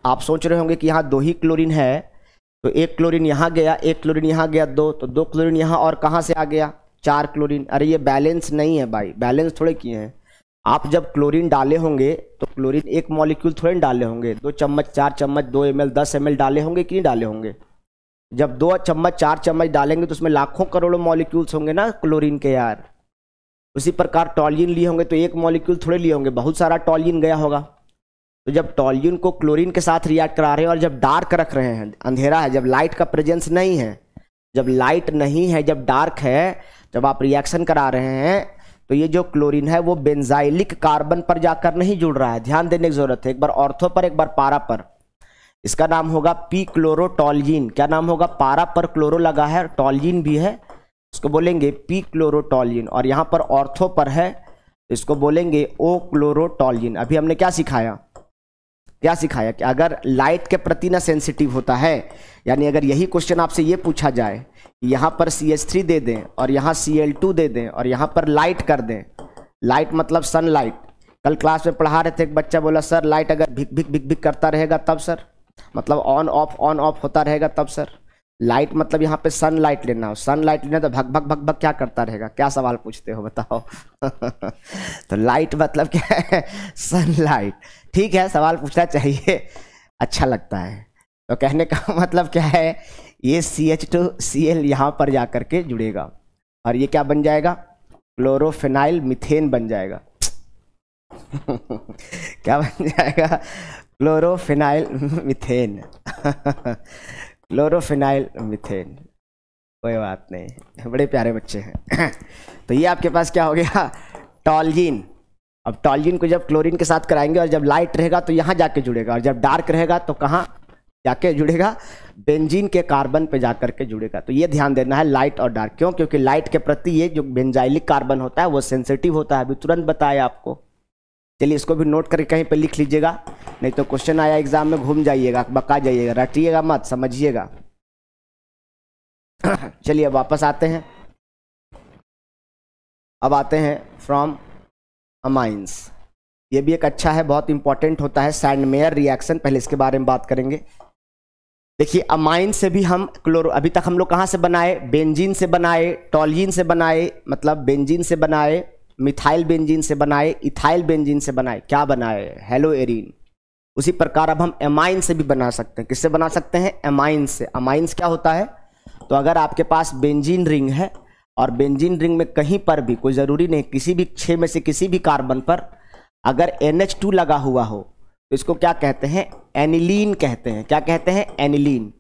आप सोच रहे होंगे कि यहाँ दो ही क्लोरीन है तो एक क्लोरीन यहाँ गया एक क्लोरीन यहाँ गया दो तो दो क्लोरीन यहाँ और कहाँ से आ गया चार क्लोरीन अरे ये बैलेंस नहीं है भाई बैलेंस थोड़े किए हैं आप जब क्लोरीन डाले होंगे तो क्लोरीन एक मॉलिक्यूल थोड़े डाले होंगे दो चम्मच चार चम्मच दो एम एल दस एम एल डाले होंगे कि नहीं डाले होंगे जब दो चम्मच चार चम्मच डालेंगे तो उसमें लाखों करोड़ों मॉलिक्यूल्स होंगे ना क्लोरीन के यार उसी प्रकार टॉलिन लिए होंगे तो एक मॉलिक्यूल थोड़े लिए होंगे बहुत सारा टॉलिन गया होगा तो जब टॉलिन को क्लोरीन के साथ रिएक्ट करा रहे हैं और जब डार्क रख रहे हैं अंधेरा है जब लाइट का प्रेजेंस नहीं है जब लाइट नहीं है जब डार्क है जब आप रिएक्शन करा रहे हैं तो ये जो क्लोरीन है वो बेंजाइलिक कार्बन पर जाकर नहीं जुड़ रहा है ध्यान देने की जरूरत है एक बार ऑर्थो पर एक बार पारा पर इसका नाम होगा पी क्लोरोटॉलजिन क्या नाम होगा पारा पर क्लोरो लगा है टॉलजीन भी है इसको बोलेंगे पी क्लोरोटॉलिन और यहाँ पर ऑर्थो पर है इसको बोलेंगे ओ क्लोरोटॉलिन अभी हमने क्या सिखाया क्या सिखाया कि अगर लाइट के प्रति ना सेंसिटिव होता है यानी अगर यही क्वेश्चन आपसे ये पूछा जाए यहाँ पर सी एस थ्री दे दें और यहाँ सी एल टू दे दें और यहाँ पर लाइट कर दें लाइट मतलब सन लाइट कल क्लास में पढ़ा रहे थे एक बच्चा बोला सर लाइट अगर भिक भिक भिक भिक करता रहेगा तब सर मतलब ऑन ऑफ ऑन ऑफ होता रहेगा तब सर लाइट मतलब यहाँ पे सन लाइट लेना हो सन लाइट लेना तो भग भग भग भग क्या करता रहेगा क्या सवाल पूछते हो बताओ तो लाइट मतलब क्या है सन लाइट ठीक है सवाल पूछना चाहिए अच्छा लगता है तो कहने का मतलब क्या है ये C H two C L यहाँ पर जा करके के जुड़ेगा और ये क्या बन जाएगा क्लोरोफेनाइल मिथेन बन जाएगा क्या बन जाएगा क्लोरोफेनाइल मिथेन क्लोरोफिनाइल मिथेन कोई बात नहीं बड़े प्यारे बच्चे हैं तो ये आपके पास क्या हो गया टॉलजीन अब टॉलजीन को जब क्लोरीन के साथ कराएंगे और जब लाइट रहेगा तो यहाँ जाके जुड़ेगा और जब डार्क रहेगा तो कहाँ जाके जुड़ेगा बेंजीन के कार्बन पे जाकर के जुड़ेगा तो ये ध्यान देना है लाइट और डार्क क्यों क्योंकि लाइट के प्रति ये जो बेंजाइलिक कार्बन होता है वो सेंसिटिव होता है अभी तुरंत बताया आपको चलिए इसको भी नोट करके कहीं पर लिख लीजिएगा नहीं तो क्वेश्चन आया एग्जाम में घूम जाइएगा बका जाइएगा रटिएगा मत समझिएगा चलिए अब वापस आते हैं अब आते हैं फ्रॉम अमाइंस ये भी एक अच्छा है बहुत इंपॉर्टेंट होता है सैंडमेयर रिएक्शन पहले इसके बारे में बात करेंगे देखिए अमाइन से भी हम क्लोरो अभी तक हम लोग कहाँ से बनाए बेंजीन से बनाए टॉलिन से बनाए मतलब बेंजीन से बनाए मिथाइल बेंजीन से बनाए इथाइल बेंजीन से बनाए क्या बनाए हेलो एरिन उसी प्रकार अब हम एमाइन से भी बना सकते हैं किससे बना सकते हैं एमाइन से अमाइंस क्या होता है तो अगर आपके पास बेंजीन रिंग है और बेंजीन रिंग में कहीं पर भी कोई ज़रूरी नहीं किसी भी छः में से किसी भी कार्बन पर अगर एन लगा हुआ हो तो इसको क्या कहते हैं एनिलीन कहते हैं क्या कहते हैं एनिलीन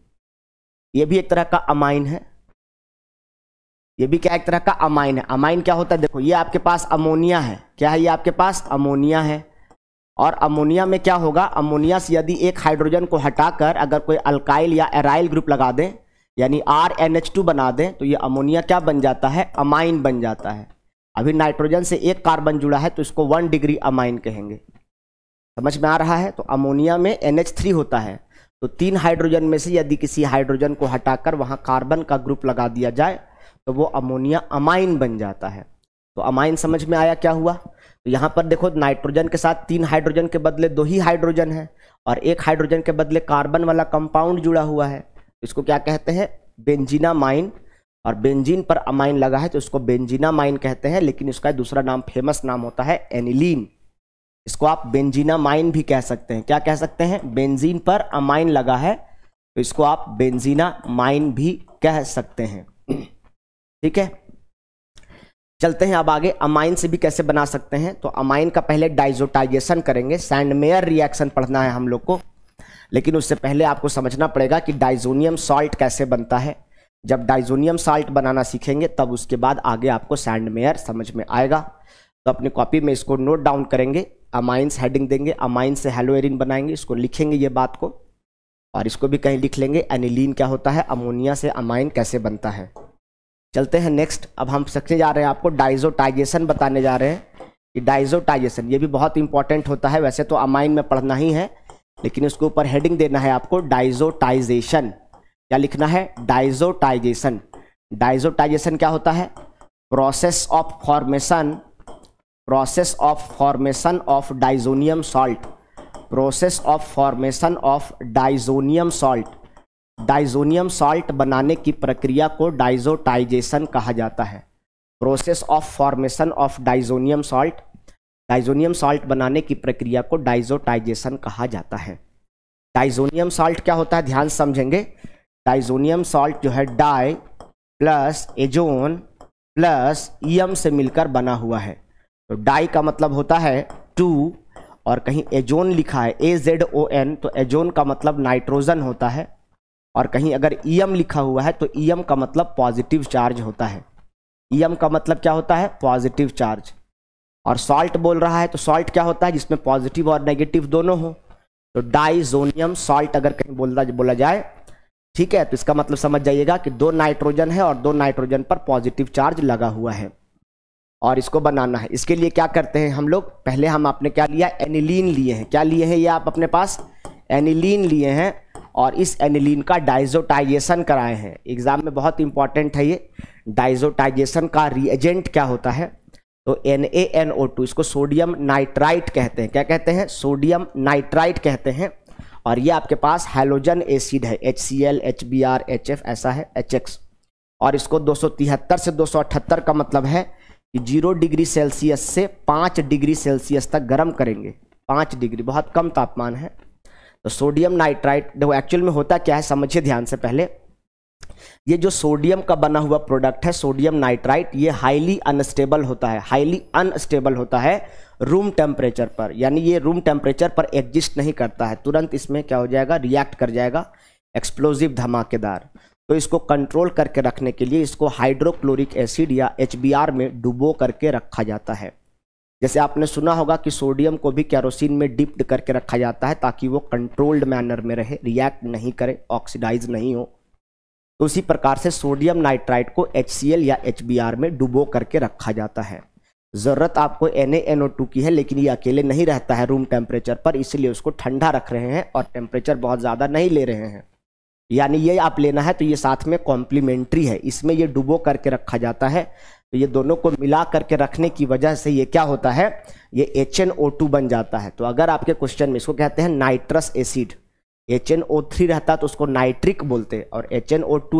ये भी एक तरह का अमाइन है ये भी क्या एक तरह का अमाइन है अमाइन क्या होता है देखो ये आपके पास अमोनिया है क्या है ये आपके पास अमोनिया है और अमोनिया में क्या होगा अमोनिया से यदि एक हाइड्रोजन को हटाकर अगर कोई अल्काइल या एराइल ग्रुप लगा दें यानी आर एन एच टू बना दें तो ये अमोनिया क्या बन जाता है अमाइन बन जाता है अभी नाइट्रोजन से एक कार्बन जुड़ा है तो इसको वन डिग्री अमाइन कहेंगे समझ में आ रहा है तो अमोनिया में एन एच थ्री होता है तो तीन हाइड्रोजन में से यदि किसी हाइड्रोजन को हटाकर वहाँ कार्बन का ग्रुप लगा दिया जाए तो वो अमोनिया अमाइन बन जाता है तो अमाइन समझ में आया क्या हुआ यहाँ पर देखो नाइट्रोजन के साथ तीन हाइड्रोजन के बदले दो ही हाइड्रोजन है और एक हाइड्रोजन के बदले कार्बन वाला कंपाउंड जुड़ा हुआ है इसको क्या कहते हैं बेंजीना माइन और बेंजीन पर अमाइन लगा है तो इसको बेंजीना माइन कहते हैं लेकिन इसका दूसरा नाम फेमस नाम होता है एनिलीन इसको आप बेंजीना माइन भी कह सकते हैं क्या कह सकते हैं बेंजीन पर अमाइन लगा है तो इसको आप बेंजीना माइन भी कह सकते हैं ठीक है चलते हैं अब आगे अमाइन से भी कैसे बना सकते हैं तो अमाइन का पहले डाइजोटाइजेशन करेंगे सैंडमेयर रिएक्शन पढ़ना है हम लोग को लेकिन उससे पहले आपको समझना पड़ेगा कि डाइजोनियम सॉल्ट कैसे बनता है जब डाइजोनियम सॉल्ट बनाना सीखेंगे तब उसके बाद आगे आपको सैंडमेयर समझ में आएगा तो अपनी कॉपी में इसको नोट डाउन करेंगे अमाइंस हेडिंग देंगे अमाइन से हेलोएरिन बनाएंगे इसको लिखेंगे ये बात को और इसको भी कहीं लिख लेंगे एनिलीन क्या होता है अमोनिया से अमाइन कैसे बनता है चलते हैं नेक्स्ट अब हम सकने जा रहे हैं आपको डाइजोटाइजेशन बताने जा रहे हैं कि डाइजोटाइजेशन ये भी बहुत इंपॉर्टेंट होता है वैसे तो अमाइन में पढ़ना ही है लेकिन उसके ऊपर हेडिंग देना है आपको डाइजोटाइजेशन क्या लिखना है डाइजोटाइजेशन डाइजोटाइजेशन क्या होता है process of formation process of formation of diazonium salt process of formation of diazonium salt diazonium salt बनाने की प्रक्रिया को डाइजोटाइजेशन कहा जाता है process of formation of diazonium salt diazonium salt बनाने की प्रक्रिया को डाइजोटाइजेशन कहा जाता है डाइजोनियम सॉल्ट क्या होता है ध्यान समझेंगे डाइजोनियम सॉल्ट जो है डाई प्लस एजोन प्लस ईम से मिलकर बना हुआ है तो डाई का मतलब होता है टू और कहीं एजोन लिखा है ए जेड ओ एन तो एजोन का मतलब नाइट्रोजन होता है और कहीं अगर ई e एम लिखा हुआ है तो ई e एम का मतलब पॉजिटिव चार्ज होता है ई e एम का मतलब क्या होता है पॉजिटिव चार्ज और सॉल्ट बोल रहा है तो सॉल्ट क्या होता है जिसमें पॉजिटिव और नेगेटिव दोनों हो तो डाइजोनियम सॉल्ट अगर कहीं बोलता बोला जाए ठीक है तो इसका मतलब समझ जाइएगा कि दो नाइट्रोजन है और दो नाइट्रोजन पर पॉजिटिव चार्ज लगा हुआ है और इसको बनाना है इसके लिए क्या करते हैं हम लोग पहले हम आपने क्या लिया एनिलीन लिए हैं क्या लिए हैं ये आप अपने पास एनिलीन लिए हैं और इस एनिलीन का डाइजोटाइजेशन कराए हैं एग्ज़ाम में बहुत इंपॉर्टेंट है ये डाइजोटाइजेशन का रिएजेंट क्या होता है तो N A N O two इसको सोडियम नाइट्राइट कहते हैं क्या कहते हैं सोडियम नाइट्राइट कहते हैं और ये आपके पास हाइलोजन एसिड है H C L H B R H F ऐसा है एच एक्स और इसको 273 से 278 का मतलब है कि जीरो डिग्री सेल्सियस से पाँच डिग्री सेल्सियस तक गर्म करेंगे पाँच डिग्री बहुत कम तापमान है तो सोडियम नाइट्राइट देखो एक्चुअल में होता क्या है समझिए ध्यान से पहले ये जो सोडियम का बना हुआ प्रोडक्ट है सोडियम नाइट्राइट ये हाईली अनस्टेबल होता है हाईली अनस्टेबल होता है रूम टेम्परेचर पर यानी ये रूम टेम्परेचर पर एग्जिस्ट नहीं करता है तुरंत इसमें क्या हो जाएगा रिएक्ट कर जाएगा एक्सप्लोजिव धमाकेदार तो इसको कंट्रोल करके रखने के लिए इसको हाइड्रोक्लोरिक एसिड या एच में डुबो करके रखा जाता है जैसे आपने सुना होगा कि सोडियम को भी कैरोसिन में डिप्ड करके रखा जाता है ताकि वो कंट्रोल्ड मैनर में रहे रिएक्ट नहीं करे ऑक्सीडाइज नहीं हो तो उसी प्रकार से सोडियम नाइट्राइट को एच या एच में डुबो करके रखा जाता है ज़रूरत आपको NaNO2 की है लेकिन ये अकेले नहीं रहता है रूम टेम्परेचर पर इसलिए उसको ठंडा रख रहे हैं और टेम्परेचर बहुत ज़्यादा नहीं ले रहे हैं यानी ये आप लेना है तो ये साथ में कॉम्प्लीमेंट्री है इसमें ये डुबो करके रखा जाता है तो ये दोनों को मिला करके रखने की वजह से ये क्या होता है ये एच बन जाता है तो अगर आपके क्वेश्चन में इसको कहते हैं नाइट्रस एसिड एच रहता तो उसको नाइट्रिक बोलते हैं और एच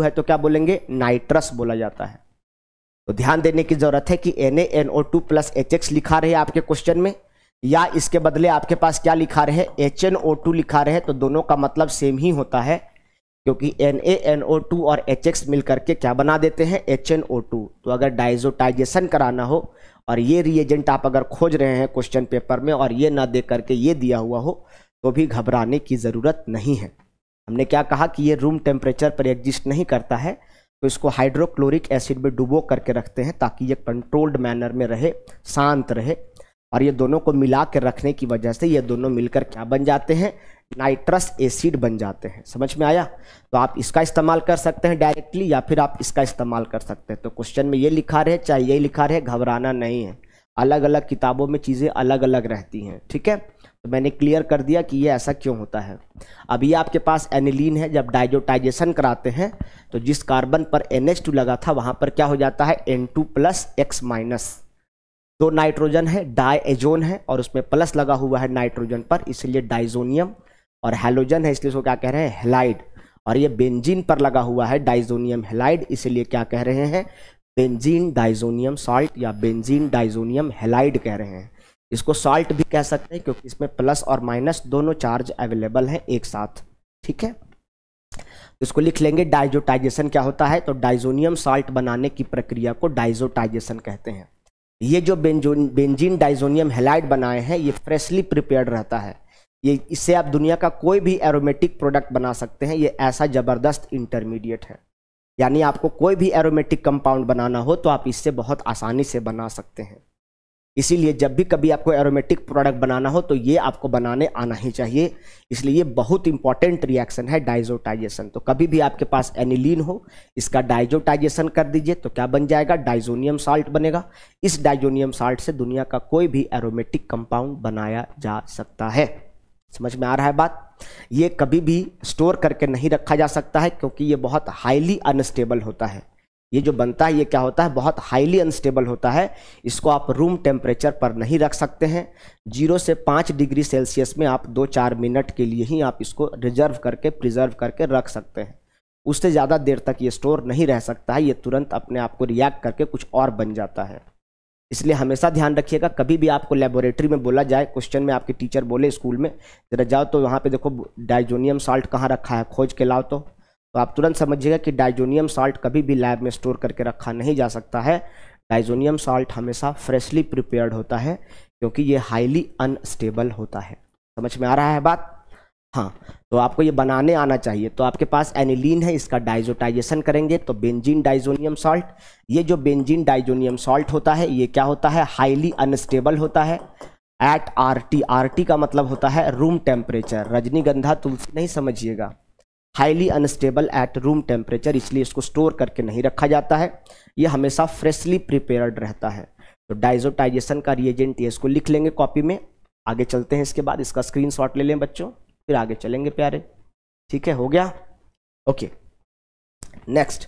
है तो क्या बोलेंगे नाइट्रस बोला जाता है तो ध्यान देने की जरूरत है कि N A N O two plus H X लिखा रहे आपके क्वेश्चन में या इसके बदले आपके पास क्या लिखा रहे एच एन ओ टू लिखा रहे तो दोनों का मतलब सेम ही होता है क्योंकि N A N O two और एच एक्स मिल करके क्या बना देते हैं एच एन ओ टू तो अगर डाइजोटाइजेशन कराना हो और ये रिएजेंट आप अगर खोज रहे हैं क्वेश्चन पेपर में और ये ना दे करके ये दिया हुआ हो तो भी घबराने की ज़रूरत नहीं है हमने क्या कहा कि ये रूम टेम्परेचर पर एग्जिस्ट नहीं करता है तो इसको हाइड्रोक्लोरिक एसिड में डुबो करके रखते हैं ताकि ये कंट्रोल्ड मैनर में रहे शांत रहे और ये दोनों को मिला के रखने की वजह से ये दोनों मिलकर क्या बन जाते हैं नाइट्रस एसिड बन जाते हैं समझ में आया तो आप इसका इस्तेमाल कर सकते हैं डायरेक्टली या फिर आप इसका इस्तेमाल कर सकते हैं तो क्वेश्चन में ये लिखा रहे चाहे ये लिखा रहे घबराना नहीं है अलग अलग किताबों में चीज़ें अलग अलग रहती हैं ठीक है तो मैंने क्लियर कर दिया कि ये ऐसा क्यों होता है अभी आपके पास एनिलीन है जब डाइजोटाइजेशन कराते हैं तो जिस कार्बन पर एन लगा था वहाँ पर क्या हो जाता है N two plus X minus दो नाइट्रोजन है डाइजोन है और उसमें प्लस लगा हुआ है नाइट्रोजन पर इसलिए डाइजोनियम और हेलोजन है इसलिए इसको क्या कह रहे हैं हेलाइड और ये बेंजीन पर लगा हुआ है डाइजोनियम हेलाइड इसलिए क्या कह रहे हैं बेंजीन डाइजोनियम सॉल्ट या बेंजीन डाइजोनियम हेलाइड कह रहे हैं इसको सॉल्ट भी कह सकते हैं क्योंकि इसमें प्लस और माइनस दोनों चार्ज अवेलेबल हैं एक साथ ठीक है इसको लिख लेंगे डाइजोटाइजेशन क्या होता है तो डाइजोनियम सॉल्ट बनाने की प्रक्रिया को डाइजोटाइजेशन कहते हैं ये जो बेंजोन बेंजीन डाइजोनियम हेलाइड बनाए हैं ये फ्रेशली प्रिपेयर्ड रहता है ये इससे आप दुनिया का कोई भी एरोमेटिक प्रोडक्ट बना सकते हैं ये ऐसा ज़बरदस्त इंटरमीडिएट है यानी आपको कोई भी एरोमेटिक कंपाउंड बनाना हो तो आप इससे बहुत आसानी से बना सकते हैं इसीलिए जब भी कभी आपको एरोमेटिक प्रोडक्ट बनाना हो तो ये आपको बनाने आना ही चाहिए इसलिए ये बहुत इंपॉर्टेंट रिएक्शन है डाइजोटाइजेशन तो कभी भी आपके पास एनिलीन हो इसका डाइजोटाइजेशन कर दीजिए तो क्या बन जाएगा डाइजोनियम साल्ट बनेगा इस डाइजोनियम साल्ट से दुनिया का कोई भी एरोमेटिक कंपाउंड बनाया जा सकता है समझ में आ रहा है बात ये कभी भी स्टोर करके नहीं रखा जा सकता है क्योंकि ये बहुत हाईली अनस्टेबल होता है ये जो बनता है ये क्या होता है बहुत हाईली अनस्टेबल होता है इसको आप रूम टेम्परेचर पर नहीं रख सकते हैं जीरो से पाँच डिग्री सेल्सियस में आप दो चार मिनट के लिए ही आप इसको रिजर्व करके प्रिजर्व करके रख सकते हैं उससे ज़्यादा देर तक ये स्टोर नहीं रह सकता है ये तुरंत अपने आप को रिएक्ट करके कुछ और बन जाता है इसलिए हमेशा ध्यान रखिएगा कभी भी आपको लेबोरेटरी में बोला जाए क्वेश्चन में आपके टीचर बोले स्कूल में जरा जाओ तो वहाँ पे देखो डाइजोनियम साल्ट कहाँ रखा है खोज के लाओ तो तो आप तुरंत समझिएगा कि डाइजोनियम साल्ट कभी भी लैब में स्टोर करके रखा नहीं जा सकता है डाइजोनियम साल्ट हमेशा फ्रेशली प्रिपेयर्ड होता है क्योंकि ये हाईली अनस्टेबल होता है समझ में आ रहा है बात हाँ तो आपको ये बनाने आना चाहिए तो आपके पास एनिलीन है इसका डाइजोटाइजेशन करेंगे तो बेंजीन डाइजोनियम सॉल्ट ये जो बेंजीन डाइजोनियम सॉल्ट होता है ये क्या होता है हाईली अनस्टेबल होता है at R T R T का मतलब होता है रूम टेम्परेचर रजनीगंधा तुलसी नहीं समझिएगा highly unstable at room temperature इसलिए इसको स्टोर करके नहीं रखा जाता है ये हमेशा फ्रेशली प्रिपेयर्ड रहता है तो डाइजोटाइजेशन का रिएजेंट ये इसको लिख लेंगे कॉपी में आगे चलते हैं इसके बाद इसका स्क्रीनशॉट ले लें बच्चों फिर आगे चलेंगे प्यारे ठीक है हो गया ओके नेक्स्ट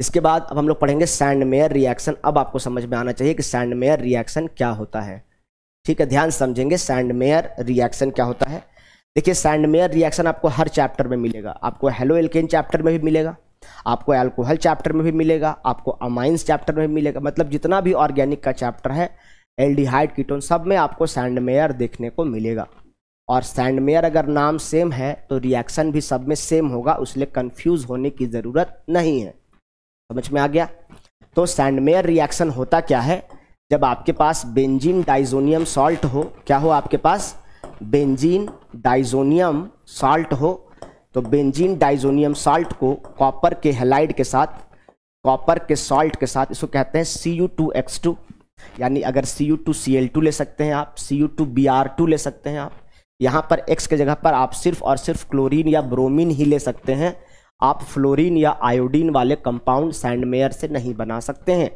इसके बाद अब हम लोग पढ़ेंगे सैंडमेयर रिएक्शन अब आपको समझ में आना चाहिए कि सैंडमेयर रिएक्शन क्या होता है ठीक है ध्यान समझेंगे सैंडमेयर रिएक्शन क्या होता है देखिए सैंडमेयर रिएक्शन आपको हर चैप्टर में मिलेगा आपको हेलो एल्केन चैप्टर में भी मिलेगा आपको एल्कोहल चैप्टर में भी मिलेगा आपको अमाइंस चैप्टर में भी मिलेगा मतलब जितना भी ऑर्गेनिक का चैप्टर है एल्डिहाइड कीटोन सब में आपको सैंडमेयर देखने को मिलेगा और सैंडमेयर अगर नाम सेम है तो रिएक्शन भी सब में सेम होगा उसलिए कंफ्यूज होने की ज़रूरत नहीं है समझ में आ गया तो सैंडमेयर रिएक्शन होता क्या है जब आपके पास बेंजीन डाइजोनियम सॉल्ट हो क्या हो आपके पास बेंजीन डाइजोनियम सॉल्ट हो तो बेंजीन डाइजोनियम सॉल्ट को कॉपर के हेलाइड के साथ कॉपर के सॉल्ट के साथ इसको कहते हैं C U two X two यानी अगर C U two C L two ले सकते हैं आप C U two B R two ले सकते हैं आप यहाँ पर एक्स के जगह पर आप सिर्फ और सिर्फ क्लोरीन या ब्रोमीन ही ले सकते हैं आप फ्लोरीन या आयोडीन वाले कंपाउंड सैंडमेयर से नहीं बना सकते हैं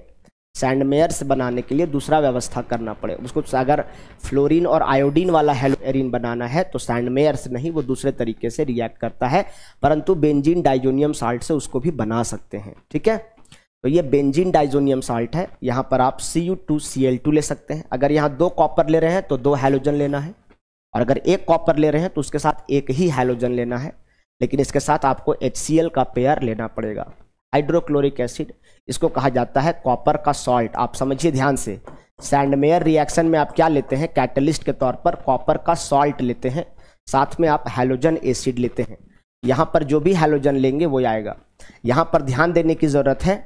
सैंडमेयर से बनाने के लिए दूसरा व्यवस्था करना पड़े उसको तो अगर फ्लोरीन और आयोडीन वाला हेलोएरिन बनाना है तो सैंडमेयर से नहीं वो दूसरे तरीके से रिएक्ट करता है परंतु बेंजीन डाइजोनियम साल्ट से उसको भी बना सकते हैं ठीक है तो ये बेंजीन डाइजोनियम साल्ट है यहाँ पर आप C U two C L two ले सकते हैं अगर यहाँ दो कॉपर ले रहे हैं तो दो हेलोजन लेना है और अगर एक कॉपर ले रहे हैं तो उसके साथ एक ही हाइलोजन लेना है लेकिन इसके साथ आपको एच का पेयर लेना पड़ेगा हाइड्रोक्लोरिक एसिड इसको कहा जाता है कॉपर का सॉल्ट आप समझिए ध्यान से सैंडमेयर रिएक्शन में आप क्या लेते हैं कैटलिस्ट के तौर पर कॉपर का सॉल्ट लेते हैं साथ में आप हेलोजन एसिड लेते हैं यहाँ पर जो भी हेलोजन लेंगे वो आएगा यहाँ पर ध्यान देने की ज़रूरत है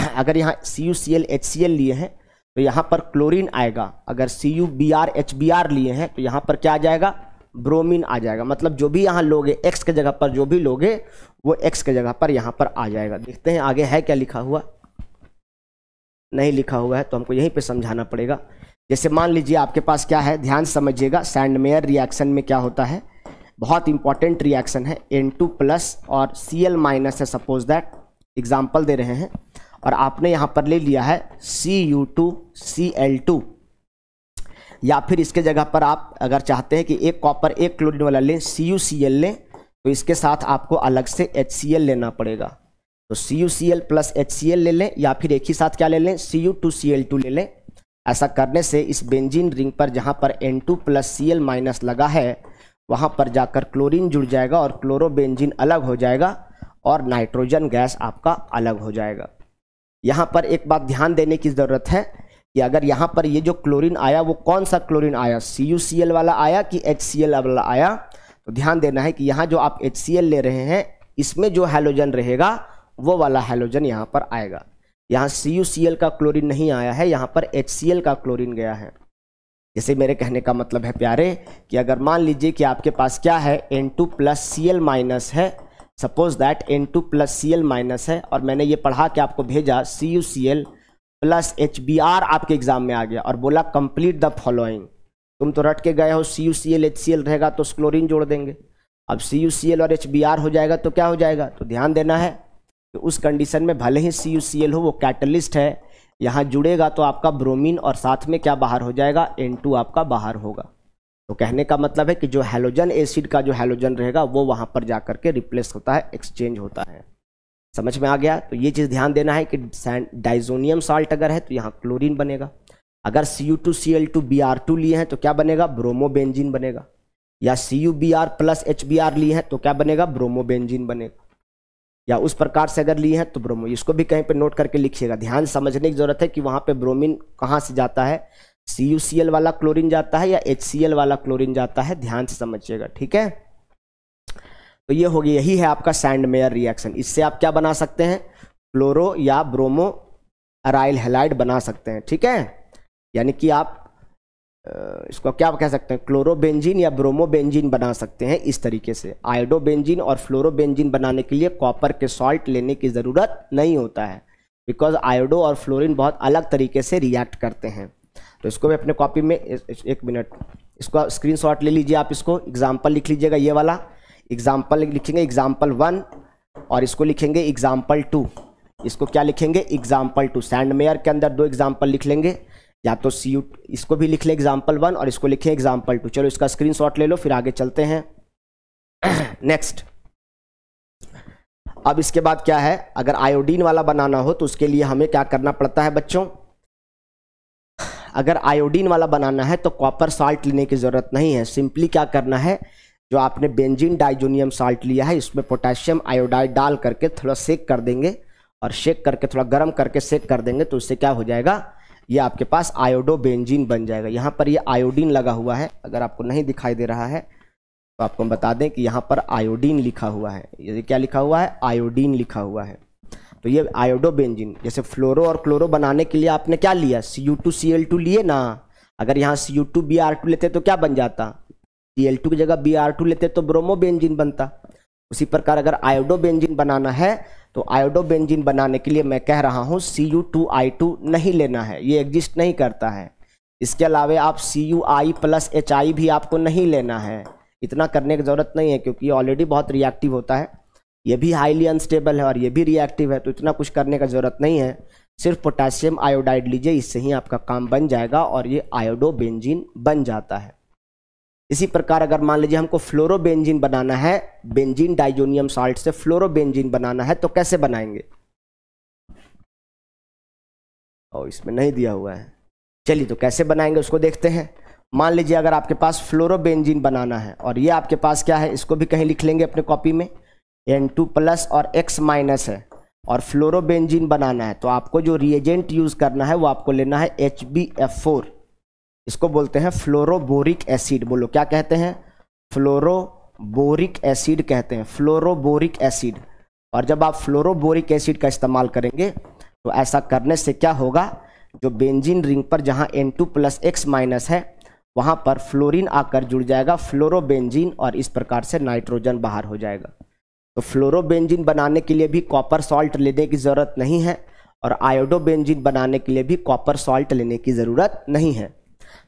अगर यहाँ C U C L H C L लिए हैं तो यहाँ पर क्लोरीन आएगा अगर C U B R H B R लिए हैं तो यहाँ पर क्या आ जाएगा ब्रोमीन आ जाएगा मतलब जो भी यहाँ लोगे एक्स के जगह पर जो भी लोगे वो एक्स के जगह पर यहाँ पर आ जाएगा देखते हैं आगे है क्या लिखा हुआ नहीं लिखा हुआ है तो हमको यहीं पर समझाना पड़ेगा जैसे मान लीजिए आपके पास क्या है ध्यान समझिएगा सैंडमेयर रिएक्शन में क्या होता है बहुत इंपॉर्टेंट रिएक्शन है एन टू प्लस और सी एल माइनस है सपोज दैट एग्जाम्पल दे रहे हैं और आपने यहाँ पर ले लिया है C U two C L two या फिर इसके जगह पर आप अगर चाहते हैं कि एक कॉपर एक क्लोरीन वाला लें सी यू सी एल लें तो इसके साथ आपको अलग से एच सी एल लेना पड़ेगा तो C U C L plus H C L ले लें या फिर एक ही साथ क्या ले लें C U two C L two ले लें ऐसा करने से इस बेंजीन रिंग पर जहाँ पर N two plus C L minus लगा है वहाँ पर जाकर क्लोरीन जुड़ जाएगा और क्लोरोबेंजीन अलग हो जाएगा और नाइट्रोजन गैस आपका अलग हो जाएगा यहाँ पर एक बात ध्यान देने की ज़रूरत है कि अगर यहाँ पर ये जो क्लोरीन आया वो कौन सा क्लोरीन आया सी यू सी एल वाला आया कि एच सी एल वाला आया तो ध्यान देना है कि यहाँ जो आप एच सी एल ले रहे हैं इसमें जो हेलोजन रहेगा वो वाला हेलोजन यहाँ पर आएगा यहाँ सी यू सी एल का क्लोरीन नहीं आया है यहाँ पर एच सी एल का क्लोरीन गया है जैसे मेरे कहने का मतलब है प्यारे कि अगर मान लीजिए कि आपके पास क्या है N two plus C L minus है suppose that N two plus C L minus है और मैंने ये पढ़ा के आपको भेजा C U C L plus H B R आपके एग्जाम में आ गया और बोला कंप्लीट द फॉलोइंग तुम तो रट के गए हो C U C L H C L रहेगा तो क्लोरीन जोड़ देंगे अब सी यू सी एल और एच बी आर हो जाएगा तो क्या हो जाएगा तो ध्यान देना है कि उस कंडीशन में भले ही सी यू सी एल हो वो कैटलिस्ट है यहाँ जुड़ेगा तो आपका ब्रोमीन और साथ में क्या बाहर हो जाएगा एन टू आपका बाहर होगा तो कहने का मतलब है कि जो हेलोजन एसिड का जो हेलोजन रहेगा वो वहां पर जाकर के रिप्लेस होता है एक्सचेंज होता है समझ में आ गया तो ये चीज़ ध्यान देना है कि डाइजोनियम साल्ट अगर है तो यहाँ क्लोरीन बनेगा अगर C U two C L two B R two लिए हैं तो क्या बनेगा ब्रोमोबेंजिन बनेगा या C U B R plus H B R लिए हैं तो क्या बनेगा ब्रोमोबेंजिन बनेगा या उस प्रकार से अगर लिए हैं तो ब्रोमो इसको भी कहीं पर नोट करके लिखिएगा ध्यान समझने की जरूरत है कि वहाँ पर ब्रोमिन कहाँ से जाता है सी वाला क्लोरीन जाता है या एच वाला क्लोरीन जाता है ध्यान से समझिएगा ठीक है तो ये होगी यही है आपका सैंडमेयर रिएक्शन इससे आप क्या बना सकते हैं क्लोरो या ब्रोमो अराइल हेलाइड बना सकते हैं ठीक है यानी कि आप इसको क्या कह सकते हैं क्लोरोबेंजीन या ब्रोमोबेंजीन बना सकते हैं इस तरीके से आयोडोबेंजीन और फ्लोरोबेंजीन बनाने के लिए कॉपर के सॉल्ट लेने की ज़रूरत नहीं होता है बिकॉज आयोडो और फ्लोरिन बहुत अलग तरीके से रिएक्ट करते हैं तो इसको भी अपने कॉपी में एक मिनट इसको शॉट ले लीजिए आप इसको एग्जाम्पल लिख लीजिएगा ये वाला एग्जाम्पल लिखेंगे एग्जाम्पल वन और इसको लिखेंगे एग्जाम्पल टू इसको क्या लिखेंगे एग्जाम्पल टू सैंड मेयर के अंदर दो एग्जाम्पल लिख लेंगे या तो सी यू इसको भी लिख लें एग्जाम्पल वन और इसको लिखें एग्जाम्पल टू चलो इसका स्क्रीनशॉट ले लो फिर आगे चलते हैं नेक्स्ट अब इसके बाद क्या है अगर आयोडीन वाला बनाना हो तो उसके लिए हमें क्या करना पड़ता है बच्चों अगर आयोडीन वाला बनाना है तो कॉपर साल्ट लेने की ज़रूरत नहीं है सिंपली क्या करना है जो आपने बेंजीन डाइजोनियम साल्ट लिया है इसमें पोटेशियम आयोडाइड डाल करके थोड़ा सेक कर देंगे और शेक करके थोड़ा गर्म करके सेक कर देंगे तो उससे क्या हो जाएगा ये आपके पास आयोडो बेंजीन बन जाएगा यहाँ पर ये आयोडीन लगा हुआ है अगर आपको नहीं दिखाई दे रहा है तो आपको हम बता दें कि यहाँ पर आयोडीन लिखा हुआ है ये क्या लिखा हुआ है आयोडीन लिखा हुआ है तो ये आयोडो बेंजिन जैसे फ्लोरो और क्लोरो बनाने के लिए आपने क्या लिया C U two C L two लिए ना अगर यहाँ C U two B R two लेते तो क्या बन जाता सी एल टू की जगह बी आर टू लेते तो ब्रोमो बेंजिन बनता उसी प्रकार अगर आयोडो बेंजिन बनाना है तो आयोडो बेंजिन बनाने के लिए मैं कह रहा हूँ C U two I two नहीं लेना है ये एग्जिस्ट नहीं करता है इसके अलावा आप C U I plus H I भी आपको नहीं लेना है इतना करने की ज़रूरत नहीं है क्योंकि ऑलरेडी बहुत रिएक्टिव होता है ये भी हाईली अनस्टेबल है और ये भी रिएक्टिव है तो इतना कुछ करने का ज़रूरत नहीं है सिर्फ पोटासियम आयोडाइड लीजिए इससे ही आपका काम बन जाएगा और ये आयोडोबेंजीन बन जाता है इसी प्रकार अगर मान लीजिए हमको फ्लोरोबेंजीन बनाना है बेंजीन डाइजोनियम साल्ट से फ्लोरोबेंजीन बनाना है तो कैसे बनाएंगे और इसमें नहीं दिया हुआ है चलिए तो कैसे बनाएंगे उसको देखते हैं मान लीजिए अगर आपके पास फ्लोरोबेंजीन बनाना है और ये आपके पास क्या है इसको भी कहीं लिख लेंगे अपने कॉपी में एन टू प्लस और एक्स माइनस है और फ्लोरोबेंजीन बनाना है तो आपको जो रिएजेंट यूज़ करना है वो आपको लेना है एच बी एफ फोर इसको बोलते हैं फ्लोरोबोरिक एसिड बोलो क्या कहते हैं फ्लोरोबोरिक एसिड कहते हैं फ्लोरोबोरिक एसिड और जब आप फ्लोरोबोरिक एसिड का इस्तेमाल करेंगे तो ऐसा करने से क्या होगा जो बेंजीन रिंग पर जहाँ N two plus X minus है वहाँ पर फ्लोरीन आकर जुड़ जाएगा फ्लोरोबेंजीन और इस प्रकार से नाइट्रोजन बाहर हो जाएगा फ्लोरोबेंजिन बनाने के लिए भी कॉपर सॉल्ट लेने की ज़रूरत नहीं है और आयोडोबेंजिन बनाने के लिए भी कॉपर सॉल्ट लेने की ज़रूरत नहीं है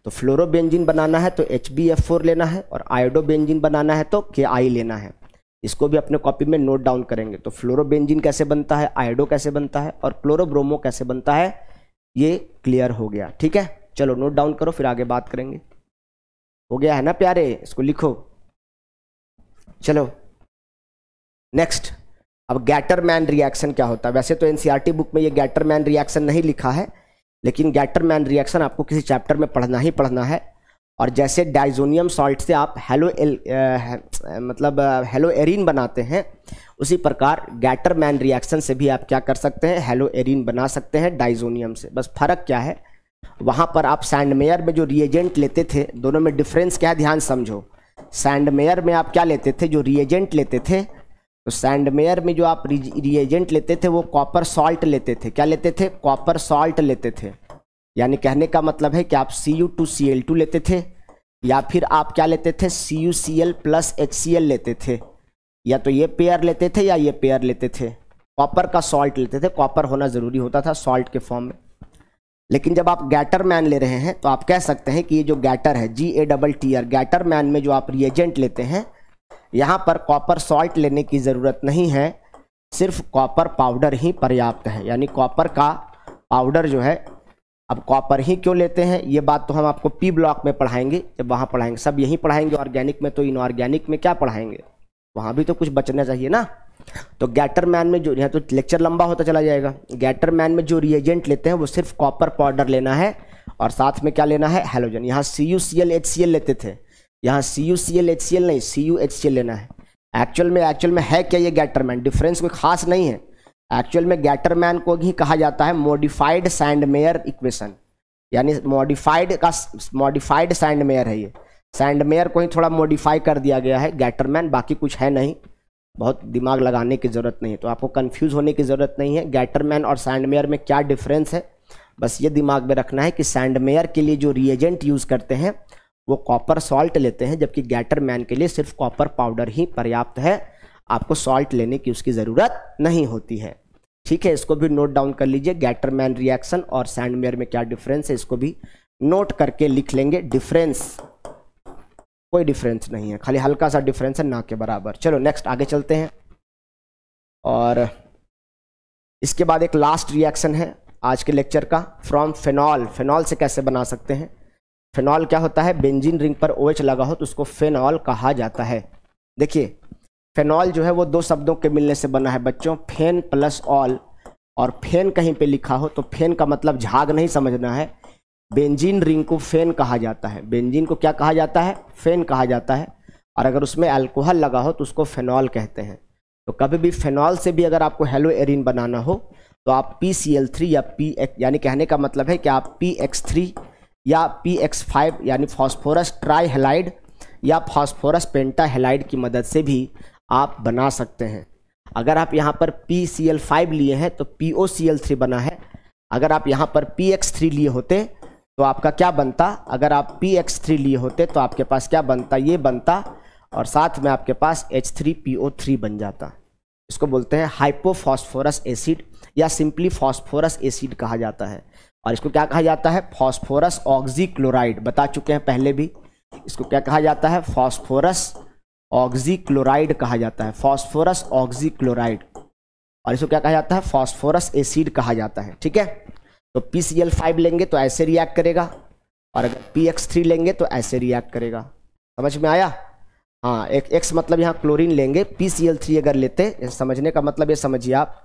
तो फ्लोरोबेंजिन बनाना है तो एच लेना है और आयोडोबेंजिन बनाना है तो के लेना है इसको भी अपने कॉपी में नोट डाउन करेंगे तो फ्लोरोबेंजिन कैसे बनता है आयोडो कैसे बनता है और क्लोरोब्रोमो कैसे बनता है ये क्लियर हो गया ठीक है चलो नोट डाउन करो फिर आगे बात करेंगे हो गया है ना प्यारे इसको लिखो चलो नेक्स्ट अब गैटरमैन रिएक्शन क्या होता है वैसे तो एनसीईआरटी बुक e में ये गैटरमैन रिएक्शन नहीं लिखा है लेकिन गैटरमैन रिएक्शन आपको किसी चैप्टर में पढ़ना ही पढ़ना है और जैसे डाइजोनियम सॉल्ट से आप हेलो एल आ, मतलब हेलो एरिन बनाते हैं उसी प्रकार गैटरमैन रिएक्शन से भी आप क्या कर सकते हैं हेलो एरिन बना सकते हैं डाइजोनियम से बस फर्क क्या है वहाँ पर आप सैंडमेयर में जो रिएजेंट लेते थे दोनों में डिफरेंस क्या है ध्यान समझो सैंडमेयर में आप क्या लेते थे जो रिएजेंट लेते थे तो सैंडमेयर में जो आप रिएजेंट लेते थे वो कॉपर सॉल्ट लेते थे क्या लेते थे कॉपर सॉल्ट लेते थे यानी कहने का मतलब है कि आप C U two C L two लेते थे या फिर आप क्या लेते थे C U C L plus H C L लेते थे या तो ये पेयर लेते थे या ये पेयर लेते थे कॉपर का सॉल्ट लेते थे कॉपर होना ज़रूरी होता था सॉल्ट के फॉर्म में लेकिन जब आप गैटर मैन ले रहे हैं तो आप कह सकते हैं कि ये जो गैटर है G A double T R Gattermann में जो आप रिएजेंट लेते हैं यहाँ पर कॉपर सॉल्ट लेने की ज़रूरत नहीं है सिर्फ कॉपर पाउडर ही पर्याप्त है यानी कॉपर का पाउडर जो है अब कॉपर ही क्यों लेते हैं ये बात तो हम आपको पी ब्लॉक में पढ़ाएंगे जब वहाँ पढ़ाएंगे सब यहीं पढ़ाएंगे ऑर्गेनिक में तो इनऑर्गेनिक में क्या पढ़ाएंगे वहाँ भी तो कुछ बचना चाहिए ना तो गैटर मैन में जो यहाँ तो लेक्चर लंबा होता चला जाएगा गैटर मैन में जो रिएजेंट लेते हैं वो सिर्फ कॉपर पाउडर लेना है और साथ में क्या लेना है हेलोजन यहाँ C U C L H C L लेते थे यहाँ C U C L H C L नहीं C U H C L लेना है एक्चुअल में एक्चुअल में है क्या ये गैटरमैन डिफरेंस कोई खास नहीं है एक्चुअल में गैटरमैन को ही कहा जाता है मॉडिफाइड सैंडमेयर इक्वेशन यानी मॉडिफाइड का मॉडिफाइड सैंडमेयर है ये सैंडमेयर को ही थोड़ा मॉडिफाई कर दिया गया है गैटरमैन बाकी कुछ है नहीं बहुत दिमाग लगाने की ज़रूरत नहीं है तो आपको कन्फ्यूज होने की ज़रूरत नहीं है गैटरमैन और सैंडमेयर में क्या डिफरेंस है बस ये दिमाग में रखना है कि सैंडमेयर के लिए जो रिएजेंट यूज़ करते हैं वो कॉपर सॉल्ट लेते हैं जबकि गैटर मैन के लिए सिर्फ कॉपर पाउडर ही पर्याप्त है आपको सॉल्ट लेने की उसकी ज़रूरत नहीं होती है ठीक है इसको भी नोट डाउन कर लीजिए गैटर मैन रिएक्शन और सैंडमेयर में क्या डिफरेंस है इसको भी नोट करके लिख लेंगे डिफरेंस कोई डिफरेंस नहीं है खाली हल्का सा डिफरेंस है ना के बराबर चलो नेक्स्ट आगे चलते हैं और इसके बाद एक लास्ट रिएक्शन है आज के लेक्चर का फ्रॉम फेनॉल फेनॉल से कैसे बना सकते हैं फेनॉल क्या होता है बेंजीन रिंग पर ओ OH लगा हो तो उसको फेनॉल कहा जाता है देखिए फेनॉल जो है वो दो शब्दों के मिलने से बना है बच्चों फेन प्लस ऑल और फेन कहीं पे लिखा हो तो फेन का मतलब झाग नहीं समझना है बेंजीन रिंग को फेन कहा जाता है बेंजीन को क्या कहा जाता है फेन कहा जाता है और अगर उसमें अल्कोहल लगा हो तो उसको फेनॉल कहते हैं तो कभी भी फेनॉल से भी अगर आपको हेलो एरिन बनाना हो तो आप पी सी एल थ्री या पी एक्स यानी कहने का मतलब है कि आप पी एक्स थ्री या पी एक्स फाइव यानी फॉस्फोरस ट्राईहेलाइड या फॉस्फोरस पेंटाहेलाइड की मदद से भी आप बना सकते हैं अगर आप यहाँ पर पी सी एल फाइव लिए हैं तो P O C L three बना है अगर आप यहाँ पर पी एक्स थ्री लिए होते तो आपका क्या बनता अगर आप पी एक्स थ्री लिए होते तो आपके पास क्या बनता ये बनता और साथ में आपके पास H three P O three बन जाता इसको बोलते हैं हाइपोफॉस्फोरस एसिड या सिंपली फॉस्फोरस एसिड कहा जाता है और इसको क्या कहा जाता है फॉस्फोरस ऑक्जीक्लोराइड बता चुके हैं पहले भी इसको क्या कहा जाता है फॉस्फोरस ऑक्जीक्लोराइड कहा जाता है फॉस्फोरस ऑक्जीक्लोराइड और इसको क्या कहा जाता है फॉस्फोरस एसिड कहा जाता है ठीक है तो पी सी एल फाइव लेंगे तो ऐसे रिएक्ट करेगा और अगर पी एक्स थ्री लेंगे तो ऐसे रिएक्ट करेगा समझ में आया हाँ एक एक्स मतलब यहाँ क्लोरीन लेंगे पी सी एल थ्री अगर लेते समझने का मतलब ये समझिए आप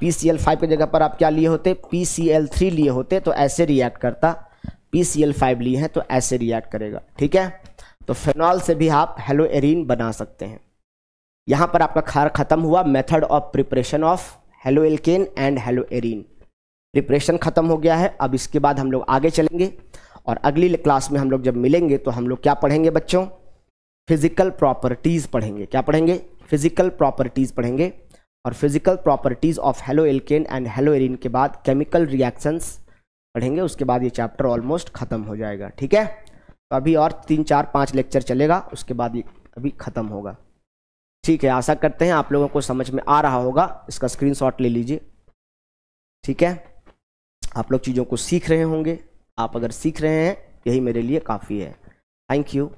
पी सी एल फाइव की जगह पर आप क्या लिए होते पी सी एल थ्री लिए होते तो ऐसे रिएक्ट करता पी सी एल फाइव लिए हैं तो ऐसे रिएक्ट करेगा ठीक है तो फेनॉल से भी आप हेलो एरिन बना सकते हैं यहाँ पर आपका खार खत्म हुआ method of preparation of halo alkane and halo arene preparation खत्म हो गया है अब इसके बाद हम लोग आगे चलेंगे और अगली क्लास में हम लोग जब मिलेंगे तो हम लोग क्या पढ़ेंगे बच्चों फिजिकल प्रॉपर्टीज़ पढ़ेंगे क्या पढ़ेंगे फिजिकल प्रॉपर्टीज़ पढ़ेंगे और physical properties of halo alkane and halo arene के बाद केमिकल रिएक्शंस पढ़ेंगे उसके बाद ये चैप्टर ऑलमोस्ट ख़त्म हो जाएगा ठीक है तो अभी और तीन चार पाँच लेक्चर चलेगा उसके बाद ये अभी ख़त्म होगा ठीक है आशा करते हैं आप लोगों को समझ में आ रहा होगा इसका स्क्रीन ले लीजिए ठीक है आप लोग चीज़ों को सीख रहे होंगे आप अगर सीख रहे हैं यही मेरे लिए काफ़ी है थैंक यू